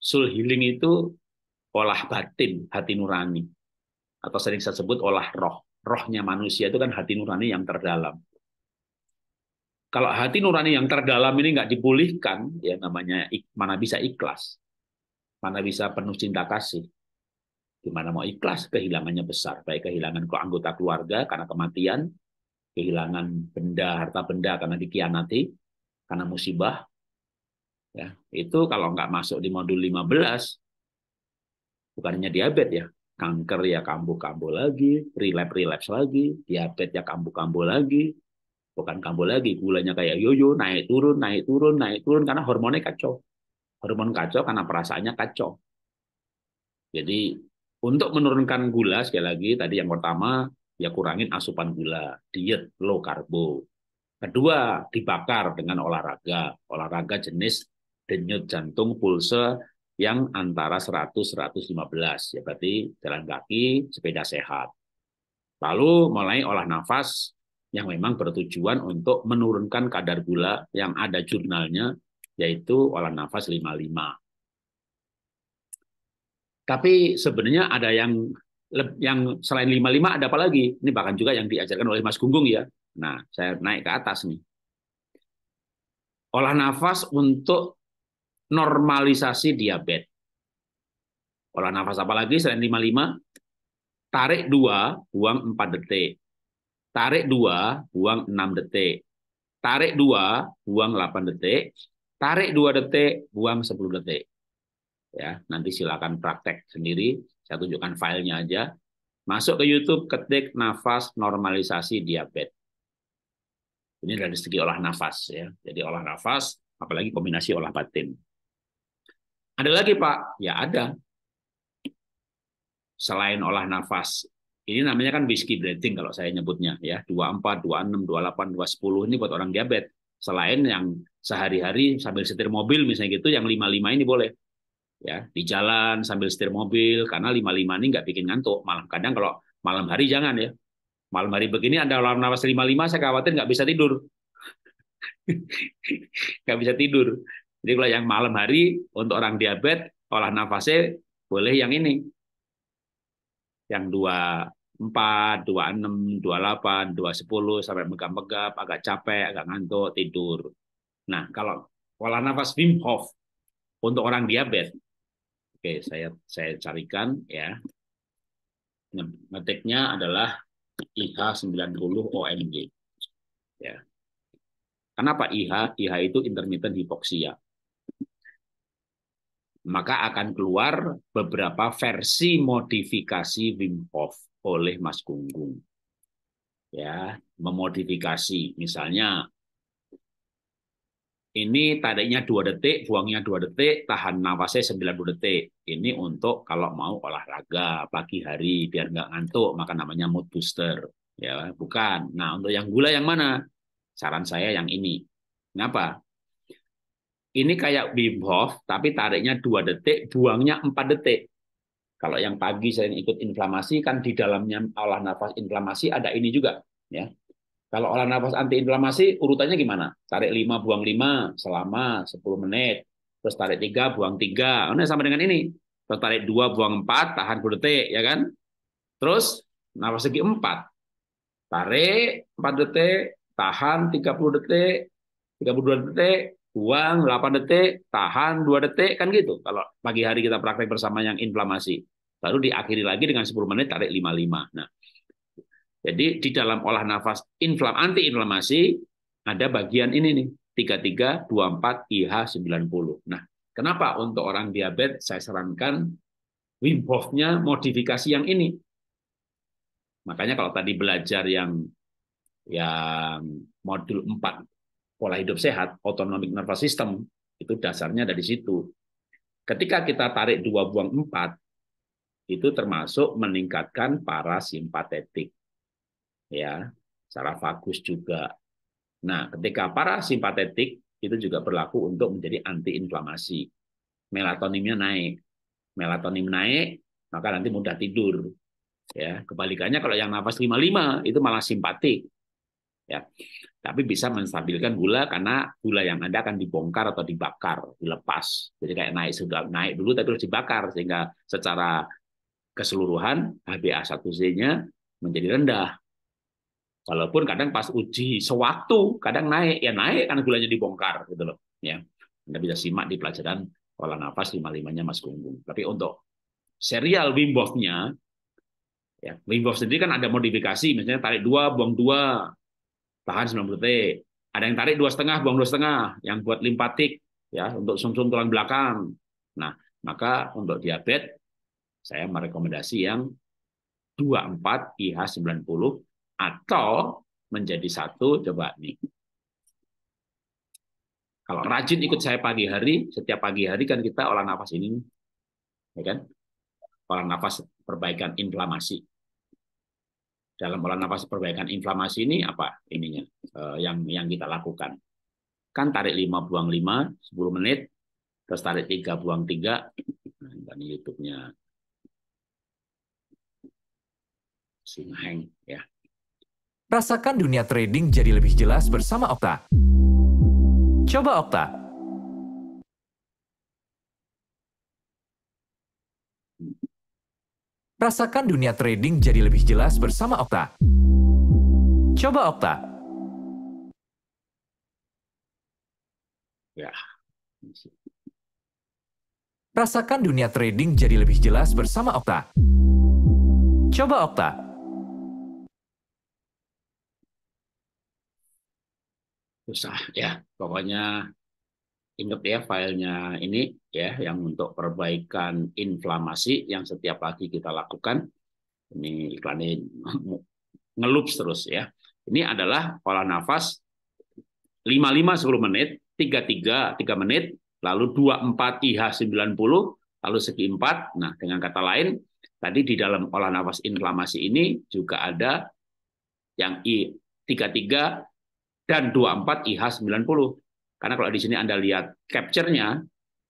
Soul healing itu olah batin, hati nurani. Atau sering saya sebut olah roh. Rohnya manusia itu kan hati nurani yang terdalam. Kalau hati nurani yang terdalam ini nggak dipulihkan, ya namanya mana bisa ikhlas, mana bisa penuh cinta kasih, gimana mau ikhlas kehilangannya besar, baik kehilangan ke anggota keluarga karena kematian, kehilangan benda harta benda karena dikianati, karena musibah, Ya, itu kalau nggak masuk di modul 15, bukannya diabetes ya, kanker ya kambuh-kambuh lagi, relap relapse lagi, diabetes ya kambuh-kambuh lagi, bukan kambuh lagi, gulanya kayak yoyo, naik turun, naik turun, naik turun, karena hormonnya kacau. Hormon kacau karena perasaannya kacau. Jadi untuk menurunkan gula sekali lagi tadi yang pertama ya kurangin asupan gula, diet low karbo. Kedua, dibakar dengan olahraga, olahraga jenis denyut jantung pulse yang antara 100-115. Ya berarti jalan kaki, sepeda sehat. Lalu mulai olah nafas yang memang bertujuan untuk menurunkan kadar gula yang ada jurnalnya, yaitu olah nafas 55. Tapi sebenarnya ada yang yang selain 55 ada apa lagi? Ini bahkan juga yang diajarkan oleh Mas Gunggung ya. Nah, saya naik ke atas nih. Olah nafas untuk normalisasi diabetes. Olah nafas apa lagi selain 55? Tarik 2, buang 4 detik. Tarik 2, buang 6 detik. Tarik 2, buang 8 detik. Tarik 2 detik, buang 10 detik. Ya, nanti silakan praktek sendiri. Saya tunjukkan filenya aja. Masuk ke YouTube, ketik nafas normalisasi diabetes. Ini dari segi olah nafas ya. Jadi olah nafas, apalagi kombinasi olah batin. Ada lagi Pak? Ya ada. Selain olah nafas. Ini namanya kan whiskey breathing kalau saya nyebutnya ya. 24, 26, 28, 210 ini buat orang diabetes. Selain yang sehari-hari sambil setir mobil misalnya gitu yang 55 ini boleh. Ya, di jalan sambil setir mobil karena 55 ini nggak bikin ngantuk. Malam kadang kalau malam hari jangan ya. Malam hari begini ada olah nafas 55 saya khawatir nggak bisa tidur. nggak bisa tidur jadi kalau yang malam hari untuk orang diabetes olah nafasnya boleh yang ini. Yang 24, 26, 28, 210 sampai megap-megap, agak capek, agak ngantuk, tidur. Nah, kalau olah nafas Wim Hof untuk orang diabetes. Oke, saya saya carikan ya. Ngetiknya adalah IH90 OMG. Ya. Kenapa IH? IH itu intermittent hypoxia maka akan keluar beberapa versi modifikasi Wim Hof oleh Mas Gunggung. Ya, memodifikasi misalnya ini tadinya dua detik, buangnya dua detik, tahan nafasnya 90 detik. Ini untuk kalau mau olahraga pagi hari biar nggak ngantuk, maka namanya mood booster. Ya, bukan. Nah, untuk yang gula yang mana? Saran saya yang ini. Kenapa? Ini kayak Wim Hof, tapi tariknya dua detik, buangnya empat detik. Kalau yang pagi saya ikut inflamasi, kan di dalamnya olah nafas inflamasi ada ini juga. ya. Kalau olah nafas anti inflamasi urutannya gimana? Tarik lima, buang lima, selama sepuluh menit. Terus tarik tiga, buang tiga, Nah, sama dengan ini. Terus tarik dua, buang empat, tahan dua detik, ya kan? Terus nafas segi empat, Tarik empat detik, tahan tiga puluh detik, 32 detik, buang 8 detik, tahan 2 detik, kan gitu. Kalau pagi hari kita praktek bersama yang inflamasi. Lalu diakhiri lagi dengan 10 menit tarik 55. Nah, jadi di dalam olah nafas inflam anti-inflamasi ada bagian ini nih, 33, 24, IH 90. Nah, kenapa untuk orang diabetes saya sarankan Wim Hof-nya modifikasi yang ini. Makanya kalau tadi belajar yang yang modul 4 pola hidup sehat, autonomic nervous system, itu dasarnya dari situ. Ketika kita tarik dua buang empat, itu termasuk meningkatkan parasimpatetik. Ya, secara vagus juga. Nah, ketika parasimpatetik itu juga berlaku untuk menjadi antiinflamasi. Melatoninnya naik. Melatonin naik, maka nanti mudah tidur. Ya, kebalikannya kalau yang nafas 55 itu malah simpatik ya. Tapi bisa menstabilkan gula karena gula yang ada akan dibongkar atau dibakar, dilepas. Jadi kayak naik sudah naik dulu tapi harus dibakar sehingga secara keseluruhan HbA1c-nya menjadi rendah. Walaupun kadang pas uji sewaktu kadang naik ya naik karena gulanya dibongkar gitu loh ya. Anda bisa simak di pelajaran olah nafas 55-nya Mas Gunggung. Tapi untuk serial Wim Hof-nya ya, Wim Hof sendiri kan ada modifikasi misalnya tarik dua buang dua tahan 90 detik. Ada yang tarik dua setengah, buang dua setengah, yang buat limpatik ya untuk sumsum -sum tulang belakang. Nah, maka untuk diabetes saya merekomendasi yang 24 IH 90 atau menjadi satu coba nih. Kalau rajin ikut saya pagi hari, setiap pagi hari kan kita olah nafas ini, ya kan? Olah nafas perbaikan inflamasi dalam olah nafas perbaikan inflamasi ini apa ininya eh, yang yang kita lakukan kan tarik lima buang lima 10 menit terus tarik tiga buang tiga dan nah, ini YouTube-nya Singheng ya Rasakan dunia trading jadi lebih jelas bersama Okta. Coba Okta, Rasakan dunia trading jadi lebih jelas bersama Okta. Coba Okta. Ya. Rasakan dunia trading jadi lebih jelas bersama Okta. Coba Okta. Susah ya, pokoknya ingat ya filenya ini ya yang untuk perbaikan inflamasi yang setiap pagi kita lakukan ini iklannya ngelup terus ya ini adalah pola nafas 55 10 menit 33 3 menit lalu 24 IH 90 lalu segi 4 nah dengan kata lain tadi di dalam olah nafas inflamasi ini juga ada yang I 33 dan 24 IH 90 karena kalau di sini Anda lihat capture-nya,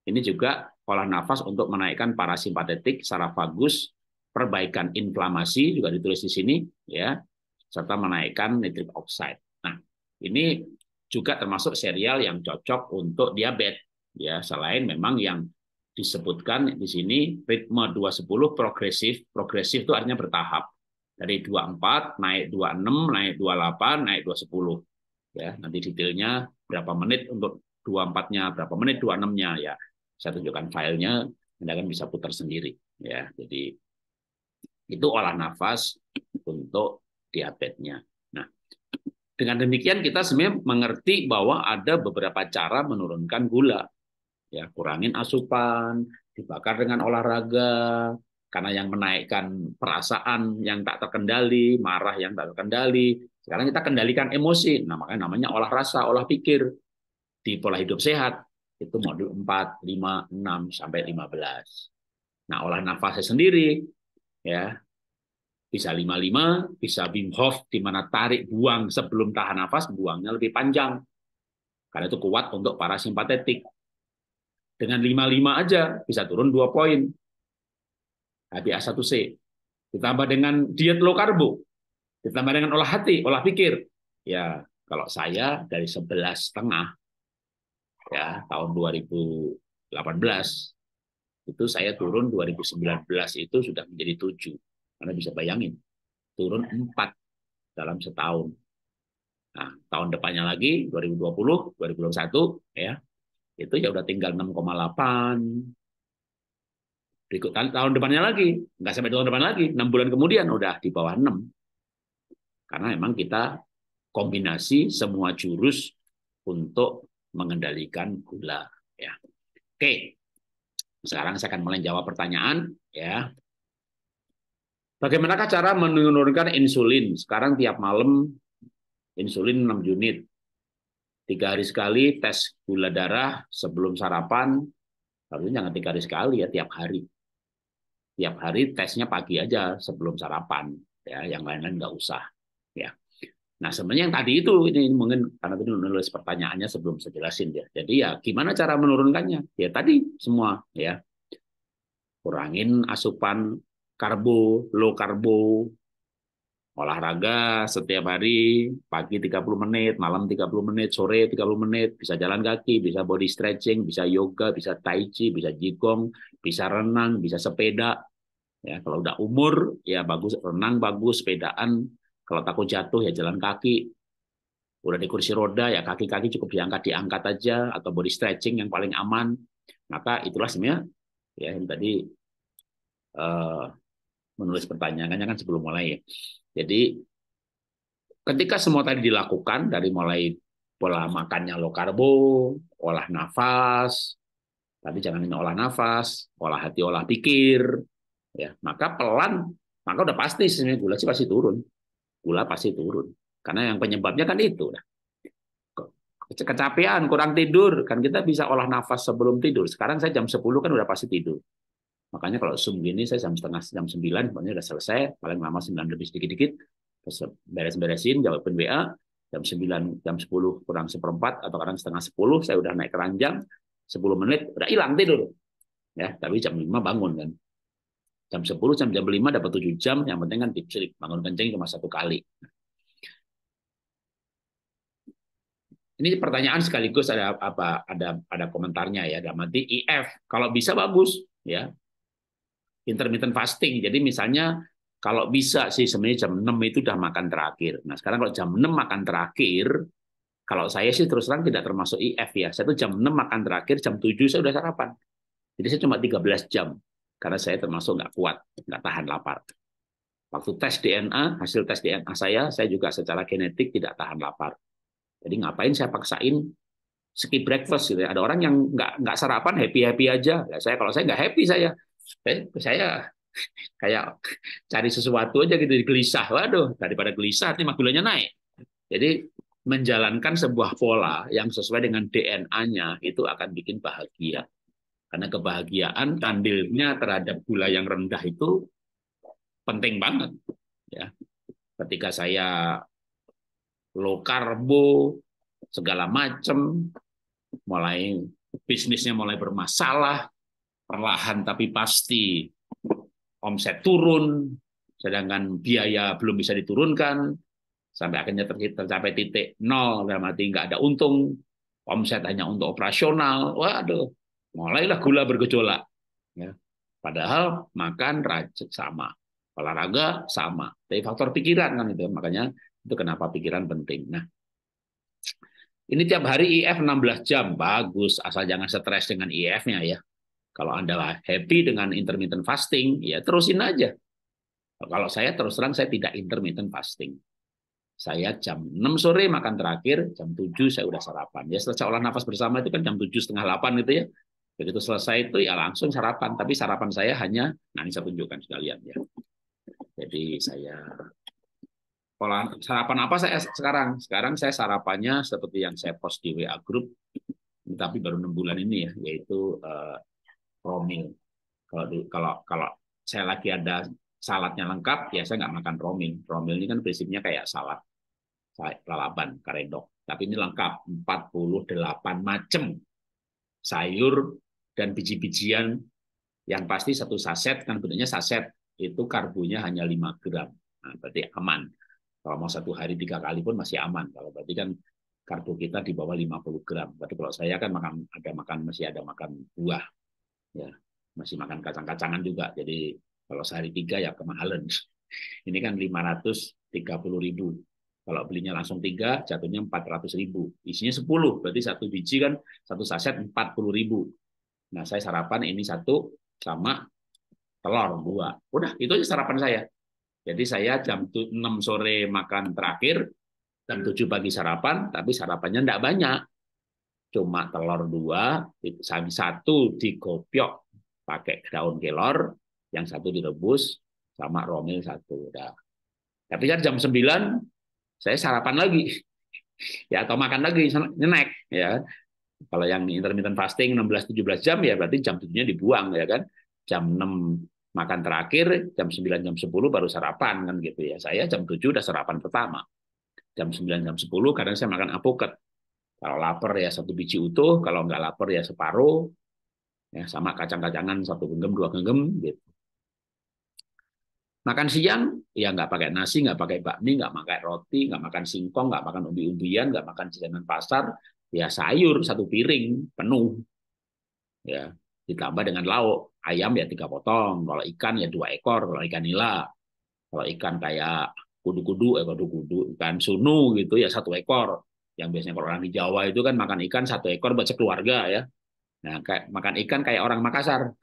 ini juga olah nafas untuk menaikkan parasimpatetik, vagus perbaikan inflamasi juga ditulis di sini, ya, serta menaikkan nitrik oxide. Nah, ini juga termasuk serial yang cocok untuk diabetes, ya, selain memang yang disebutkan di sini ritme 210 progresif. Progresif itu artinya bertahap. Dari 24 naik 26, naik 28, naik 210. Ya, nanti detailnya berapa menit untuk 24-nya, berapa menit 26-nya ya. Saya tunjukkan filenya, Anda kan bisa putar sendiri ya. Jadi itu olah nafas untuk diabetesnya. Nah, dengan demikian kita sebenarnya mengerti bahwa ada beberapa cara menurunkan gula. Ya, kurangin asupan, dibakar dengan olahraga, karena yang menaikkan perasaan yang tak terkendali, marah yang tak terkendali, sekarang kita kendalikan emosi, nah, namanya olah rasa, olah pikir di pola hidup sehat itu modul 4, 5, 6 sampai 15. Nah, olah nafasnya sendiri ya bisa 55, bisa Wim Hof di mana tarik buang sebelum tahan nafas, buangnya lebih panjang. Karena itu kuat untuk para simpatetik. Dengan 55 aja bisa turun 2 poin. a 1 c Ditambah dengan diet low karbo, Ditambah dengan olah hati, olah pikir. Ya, kalau saya dari sebelas setengah ya tahun 2018 itu saya turun 2019 itu sudah menjadi tujuh. Karena bisa bayangin, turun empat dalam setahun. Nah, tahun depannya lagi 2020, 2021 ya. Itu ya udah tinggal 6,8. Berikut tahun depannya lagi, nggak sampai tahun depan lagi, enam bulan kemudian udah di bawah enam. Karena memang kita kombinasi semua jurus untuk mengendalikan gula. Ya. Oke, sekarang saya akan mulai jawab pertanyaan. Ya, Bagaimanakah cara menurunkan insulin? Sekarang tiap malam insulin 6 unit. Tiga hari sekali tes gula darah sebelum sarapan. Harusnya jangan tiga hari sekali ya, tiap hari. Tiap hari tesnya pagi aja sebelum sarapan. ya Yang lain-lain nggak usah. Nah, sebenarnya yang tadi itu ini mungkin karena tadi menulis pertanyaannya sebelum saya jelasin ya. Jadi ya gimana cara menurunkannya? Ya tadi semua ya. Kurangin asupan karbo, low karbo, olahraga setiap hari, pagi 30 menit, malam 30 menit, sore 30 menit, bisa jalan kaki, bisa body stretching, bisa yoga, bisa tai chi, bisa jigong, bisa renang, bisa sepeda. Ya, kalau udah umur ya bagus renang bagus, sepedaan kalau takut jatuh ya jalan kaki. Udah di kursi roda ya kaki-kaki cukup diangkat diangkat aja atau body stretching yang paling aman. Maka itulah sebenarnya ya yang tadi uh, menulis pertanyaannya kan sebelum mulai ya. Jadi ketika semua tadi dilakukan dari mulai pola makannya low karbo, olah nafas, tadi jangan hanya olah nafas, olah hati, olah pikir, ya maka pelan, maka udah pasti sebenarnya gula sih pasti turun gula pasti turun. Karena yang penyebabnya kan itu. kecapean, kurang tidur, kan kita bisa olah nafas sebelum tidur. Sekarang saya jam 10 kan udah pasti tidur. Makanya kalau Zoom gini saya jam setengah jam sembilan pokoknya udah selesai, paling lama sembilan lebih sedikit-dikit. Terus beres-beresin, jawabin WA, jam 9, jam sepuluh kurang seperempat atau kadang setengah sepuluh saya udah naik keranjang, sepuluh menit udah hilang tidur. Ya, tapi jam lima bangun kan jam 10 sampai jam 5 dapat 7 jam yang penting kan bisa bangun kencing cuma satu kali ini pertanyaan sekaligus ada apa ada ada komentarnya ya dalam arti IF kalau bisa bagus ya intermittent fasting jadi misalnya kalau bisa sih sebenarnya jam 6 itu udah makan terakhir nah sekarang kalau jam 6 makan terakhir kalau saya sih terus terang tidak termasuk IF ya saya tuh jam 6 makan terakhir jam 7 saya udah sarapan jadi saya cuma 13 jam karena saya termasuk nggak kuat, nggak tahan lapar. Waktu tes DNA, hasil tes DNA saya, saya juga secara genetik tidak tahan lapar. Jadi ngapain saya paksain skip breakfast gitu ya. Ada orang yang nggak nggak sarapan happy happy aja. Ya, saya kalau saya nggak happy saya, eh, saya kayak cari sesuatu aja gitu gelisah. Waduh, daripada gelisah nih gulanya naik. Jadi menjalankan sebuah pola yang sesuai dengan DNA-nya itu akan bikin bahagia. Karena kebahagiaan kandilnya terhadap gula yang rendah itu penting banget. Ya, ketika saya low karbo segala macam, mulai bisnisnya mulai bermasalah, perlahan tapi pasti omset turun, sedangkan biaya belum bisa diturunkan, sampai akhirnya tercapai titik nol dalam arti nggak ada untung, omset hanya untuk operasional, waduh mulailah gula bergejolak. Ya. Padahal makan racun sama, olahraga sama, tapi faktor pikiran kan itu, makanya itu kenapa pikiran penting. Nah, ini tiap hari IF 16 jam, bagus, asal jangan stres dengan IF-nya ya. Kalau Anda happy dengan intermittent fasting, ya terusin aja. Kalau saya terus terang, saya tidak intermittent fasting. Saya jam 6 sore makan terakhir, jam 7 saya udah sarapan. Ya setelah olah nafas bersama itu kan jam tujuh setengah delapan gitu ya. Begitu selesai itu ya langsung sarapan. Tapi sarapan saya hanya, nanti saya tunjukkan sekalian ya. Jadi saya pola sarapan apa saya sekarang? Sekarang saya sarapannya seperti yang saya post di WA grup tapi baru enam bulan ini ya, yaitu uh, Kalau kalau kalau saya lagi ada saladnya lengkap, ya saya nggak makan romil. Romil ini kan prinsipnya kayak salad pelabuhan karedok. Tapi ini lengkap, 48 macam sayur dan biji-bijian yang pasti satu saset kan bentuknya saset itu karbonya hanya 5 gram. Nah, berarti aman. Kalau mau satu hari tiga kali pun masih aman. Kalau berarti kan karbo kita di bawah 50 gram. Berarti kalau saya kan makan ada makan masih ada makan buah. Ya, masih makan kacang-kacangan juga. Jadi kalau sehari tiga ya kemahalan. Ini kan 530 ribu. Kalau belinya langsung tiga, jatuhnya 400 ribu. Isinya 10, berarti satu biji kan satu saset 40 ribu. Nah, saya sarapan ini satu sama telur dua. Udah, itu aja sarapan saya. Jadi saya jam 6 sore makan terakhir, jam 7 hmm. pagi sarapan, tapi sarapannya enggak banyak. Cuma telur dua, satu digopiok pakai daun kelor, yang satu direbus, sama romil satu. Udah. Tapi kan jam 9, saya sarapan lagi. Ya, atau makan lagi, nyenek. Ya. Kalau yang intermittent fasting 16-17 jam ya berarti jam 7-nya dibuang ya kan. Jam 6 makan terakhir, jam 9 jam 10 baru sarapan kan gitu ya. Saya jam 7 udah sarapan pertama. Jam 9 jam 10 kadang saya makan apoket. Kalau lapar ya satu biji utuh, kalau nggak lapar ya separuh. Ya sama kacang-kacangan satu genggam, dua genggam gitu. Makan siang, ya nggak pakai nasi, nggak pakai bakmi, nggak pakai roti, nggak makan singkong, nggak makan umbi-umbian, nggak makan jajanan pasar, ya sayur satu piring penuh ya ditambah dengan lauk ayam ya tiga potong kalau ikan ya dua ekor kalau ikan nila kalau ikan kayak kudu-kudu eh kudu-kudu ikan sunu gitu ya satu ekor yang biasanya kalau orang di Jawa itu kan makan ikan satu ekor buat sekeluarga ya nah kayak makan ikan kayak orang Makassar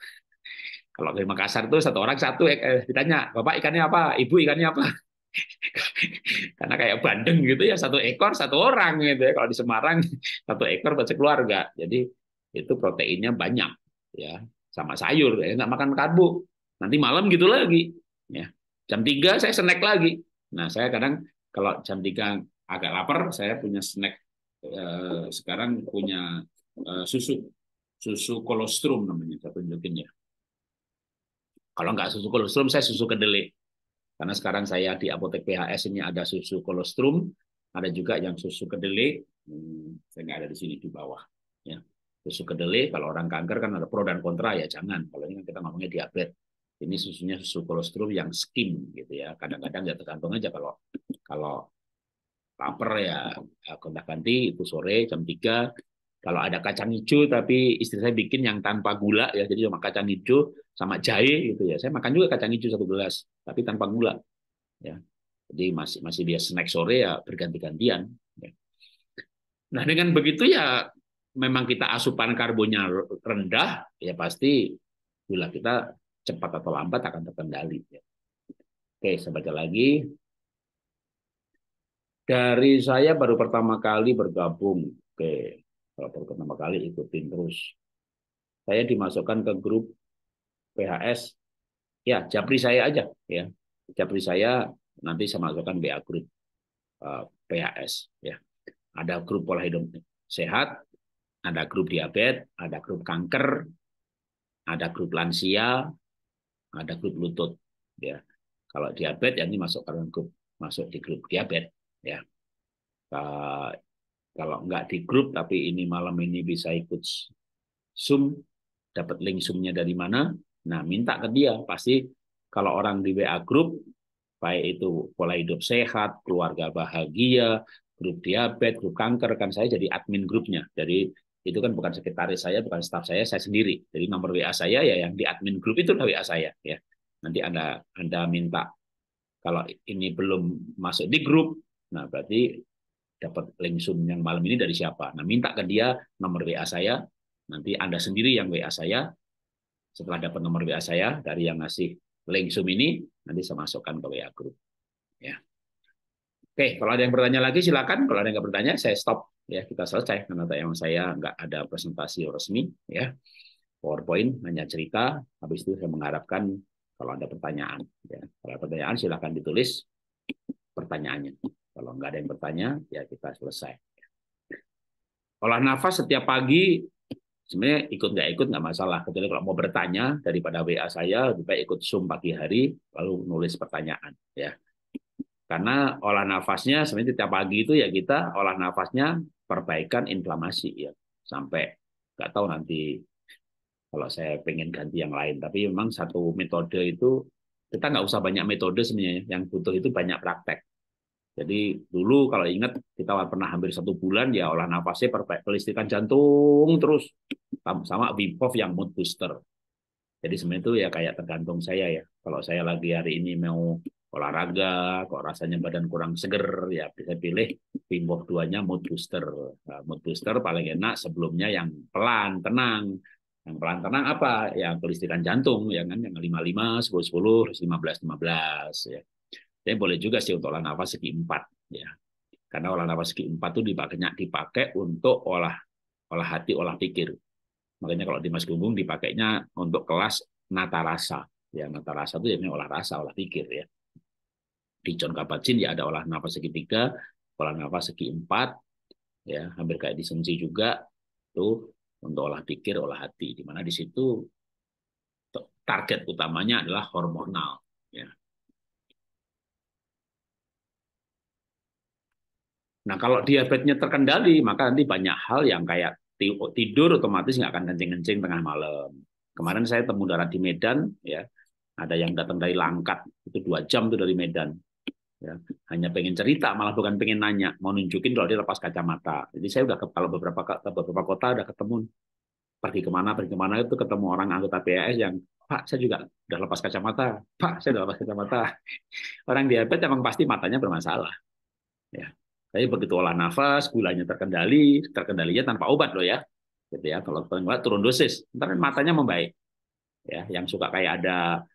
kalau di Makassar tuh satu orang satu eh, ditanya bapak ikannya apa ibu ikannya apa karena kayak bandeng gitu ya satu ekor satu orang gitu ya kalau di Semarang satu ekor buat keluarga jadi itu proteinnya banyak ya sama sayur ya nggak makan karbo nanti malam gitu lagi ya jam 3 saya snack lagi nah saya kadang kalau jam 3 agak lapar saya punya snack eh, sekarang punya eh, susu susu kolostrum namanya saya tunjukin ya kalau nggak susu kolostrum saya susu kedelai karena sekarang saya di apotek PHS ini ada susu kolostrum, ada juga yang susu kedelai. Hmm, saya nggak ada di sini di bawah. Ya. Susu kedelai, kalau orang kanker kan ada pro dan kontra ya jangan. Kalau ini kan kita ngomongnya diabetes. Ini susunya susu kolostrum yang skim gitu ya. Kadang-kadang ya tergantung aja kalau kalau lapar ya eh, kontak ganti itu sore jam 3 kalau ada kacang hijau tapi istri saya bikin yang tanpa gula ya jadi cuma kacang hijau sama jahe gitu ya saya makan juga kacang hijau satu gelas tapi tanpa gula ya jadi masih masih dia snack sore ya berganti-gantian ya. nah dengan begitu ya memang kita asupan karbonnya rendah ya pasti gula kita cepat atau lambat akan terkendali ya. oke saya lagi dari saya baru pertama kali bergabung oke kalau baru pertama kali ikutin terus. Saya dimasukkan ke grup PHS. Ya, japri saya aja ya. Japri saya nanti saya masukkan BA grup uh, eh, PHS ya. Ada grup pola hidup sehat, ada grup diabetes, ada grup kanker, ada grup lansia, ada grup lutut ya kalau diabetes ya ini masuk ke grup masuk di grup diabetes ya kalau nggak di grup, tapi ini malam ini bisa ikut Zoom, dapat link Zoomnya dari mana, nah minta ke dia. Pasti kalau orang di WA grup, baik itu pola hidup sehat, keluarga bahagia, grup diabetes, grup kanker, kan saya jadi admin grupnya. Jadi itu kan bukan sekretaris saya, bukan staf saya, saya sendiri. Jadi nomor WA saya ya yang di admin grup itu WA saya ya. Nanti Anda Anda minta kalau ini belum masuk di grup, nah berarti dapat link Zoom yang malam ini dari siapa. Nah, minta ke dia nomor WA saya. Nanti Anda sendiri yang WA saya. Setelah dapat nomor WA saya dari yang ngasih link Zoom ini, nanti saya masukkan ke WA grup. Ya. Oke, kalau ada yang bertanya lagi silakan. Kalau ada yang nggak bertanya, saya stop. Ya, kita selesai karena yang saya nggak ada presentasi resmi. Ya, PowerPoint hanya cerita. Habis itu saya mengharapkan kalau ada pertanyaan. Ya. Kalau ada pertanyaan silakan ditulis pertanyaannya. Kalau nggak ada yang bertanya, ya kita selesai. Olah nafas setiap pagi, sebenarnya ikut nggak ikut nggak masalah. Kecuali kalau mau bertanya daripada WA saya, lebih baik ikut Zoom pagi hari, lalu nulis pertanyaan. ya. Karena olah nafasnya sebenarnya setiap pagi itu ya kita olah nafasnya perbaikan inflamasi ya sampai nggak tahu nanti kalau saya pengen ganti yang lain. Tapi memang satu metode itu kita nggak usah banyak metode sebenarnya. Yang butuh itu banyak praktek. Jadi dulu kalau ingat kita pernah hampir satu bulan ya olah nafasnya kelistrikan jantung terus sama Wim Hof yang mood booster. Jadi sebenarnya itu ya kayak tergantung saya ya. Kalau saya lagi hari ini mau olahraga, kok rasanya badan kurang seger, ya bisa pilih Wim Hof mood booster. Nah, mood booster paling enak sebelumnya yang pelan, tenang. Yang pelan tenang apa? Yang kelistikan jantung, ya kan? Yang 55, 10, 10, 15, 15. Ya tapi boleh juga sih untuk olah nafas segi empat, ya. Karena olah nafas segi empat itu dipakainya dipakai untuk olah olah hati, olah pikir. Makanya kalau di Mas Gunggung dipakainya untuk kelas nata rasa. Ya, nata rasa itu jadinya olah rasa, olah pikir ya. Di John kabat ya ada olah nafas segi tiga olah nafas segi empat, ya hampir kayak di Sensi juga tuh untuk olah pikir, olah hati. Di mana di situ target utamanya adalah hormonal. Ya. Nah, kalau diabetesnya terkendali, maka nanti banyak hal yang kayak tidur otomatis nggak akan kencing-kencing tengah malam. Kemarin saya temu darah di Medan, ya ada yang datang dari Langkat itu dua jam tuh dari Medan. Ya, hanya pengen cerita malah bukan pengen nanya mau nunjukin kalau dia lepas kacamata jadi saya udah ke, kalau beberapa beberapa kota udah ketemu pergi kemana pergi kemana itu ketemu orang anggota PAS yang Pak saya juga udah lepas kacamata Pak saya udah lepas kacamata orang diabetes emang pasti matanya bermasalah ya tapi begitu olah nafas, gulanya terkendali, terkendalinya tanpa obat loh ya. Gitu ya. Kalau obat turun dosis, ntar kan matanya membaik. Ya, yang suka kayak ada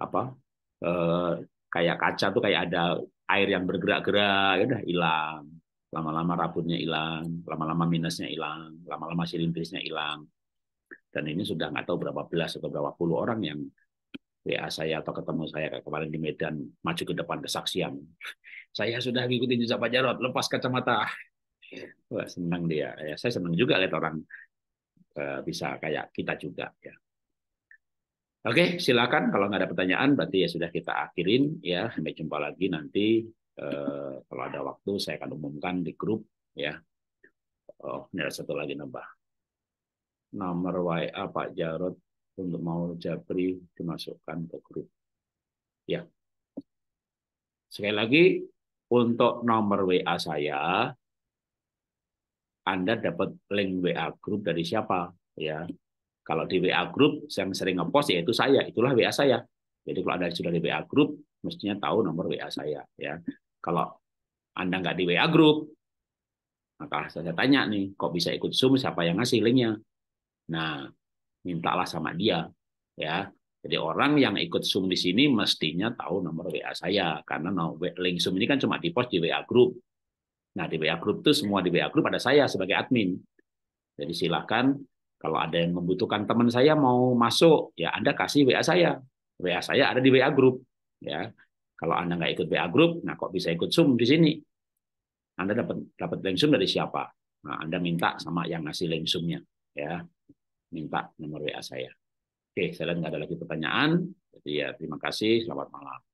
apa? Eh, kayak kaca tuh kayak ada air yang bergerak-gerak, ya udah hilang. Lama-lama rabunnya hilang, lama-lama minusnya hilang, lama-lama silindrisnya hilang. Dan ini sudah nggak tahu berapa belas atau berapa puluh orang yang WA saya atau ketemu saya kemarin di Medan maju ke depan kesaksian. Saya sudah ngikutin jejak Pak Jarot, lepas kacamata. Wah, senang dia. Ya, saya senang juga lihat orang eh, bisa kayak kita juga ya. Oke, silakan kalau nggak ada pertanyaan berarti ya sudah kita akhirin ya. Sampai jumpa lagi nanti eh, kalau ada waktu saya akan umumkan di grup ya. Oh, ini ada satu lagi nambah. Nomor WA Pak Jarod untuk mau jadi dimasukkan ke grup. Ya. Sekali lagi, untuk nomor WA saya, Anda dapat link WA grup dari siapa? ya Kalau di WA grup, yang sering ngepost yaitu saya, itulah WA saya. Jadi kalau Anda sudah di WA grup, mestinya tahu nomor WA saya. ya Kalau Anda nggak di WA grup, maka saya tanya nih, kok bisa ikut Zoom, siapa yang ngasih linknya? Nah, mintalah sama dia ya jadi orang yang ikut Zoom di sini mestinya tahu nomor WA saya karena link Zoom ini kan cuma di post di WA group. Nah di WA group itu semua di WA group ada saya sebagai admin. Jadi silahkan kalau ada yang membutuhkan teman saya mau masuk ya Anda kasih WA saya. WA saya ada di WA group ya. Kalau Anda nggak ikut WA group, nah kok bisa ikut Zoom di sini? Anda dapat dapat link Zoom dari siapa? Nah, Anda minta sama yang ngasih link Zoomnya ya minta nomor WA saya. Oke, saya lihat nggak ada lagi pertanyaan. Jadi ya terima kasih, selamat malam.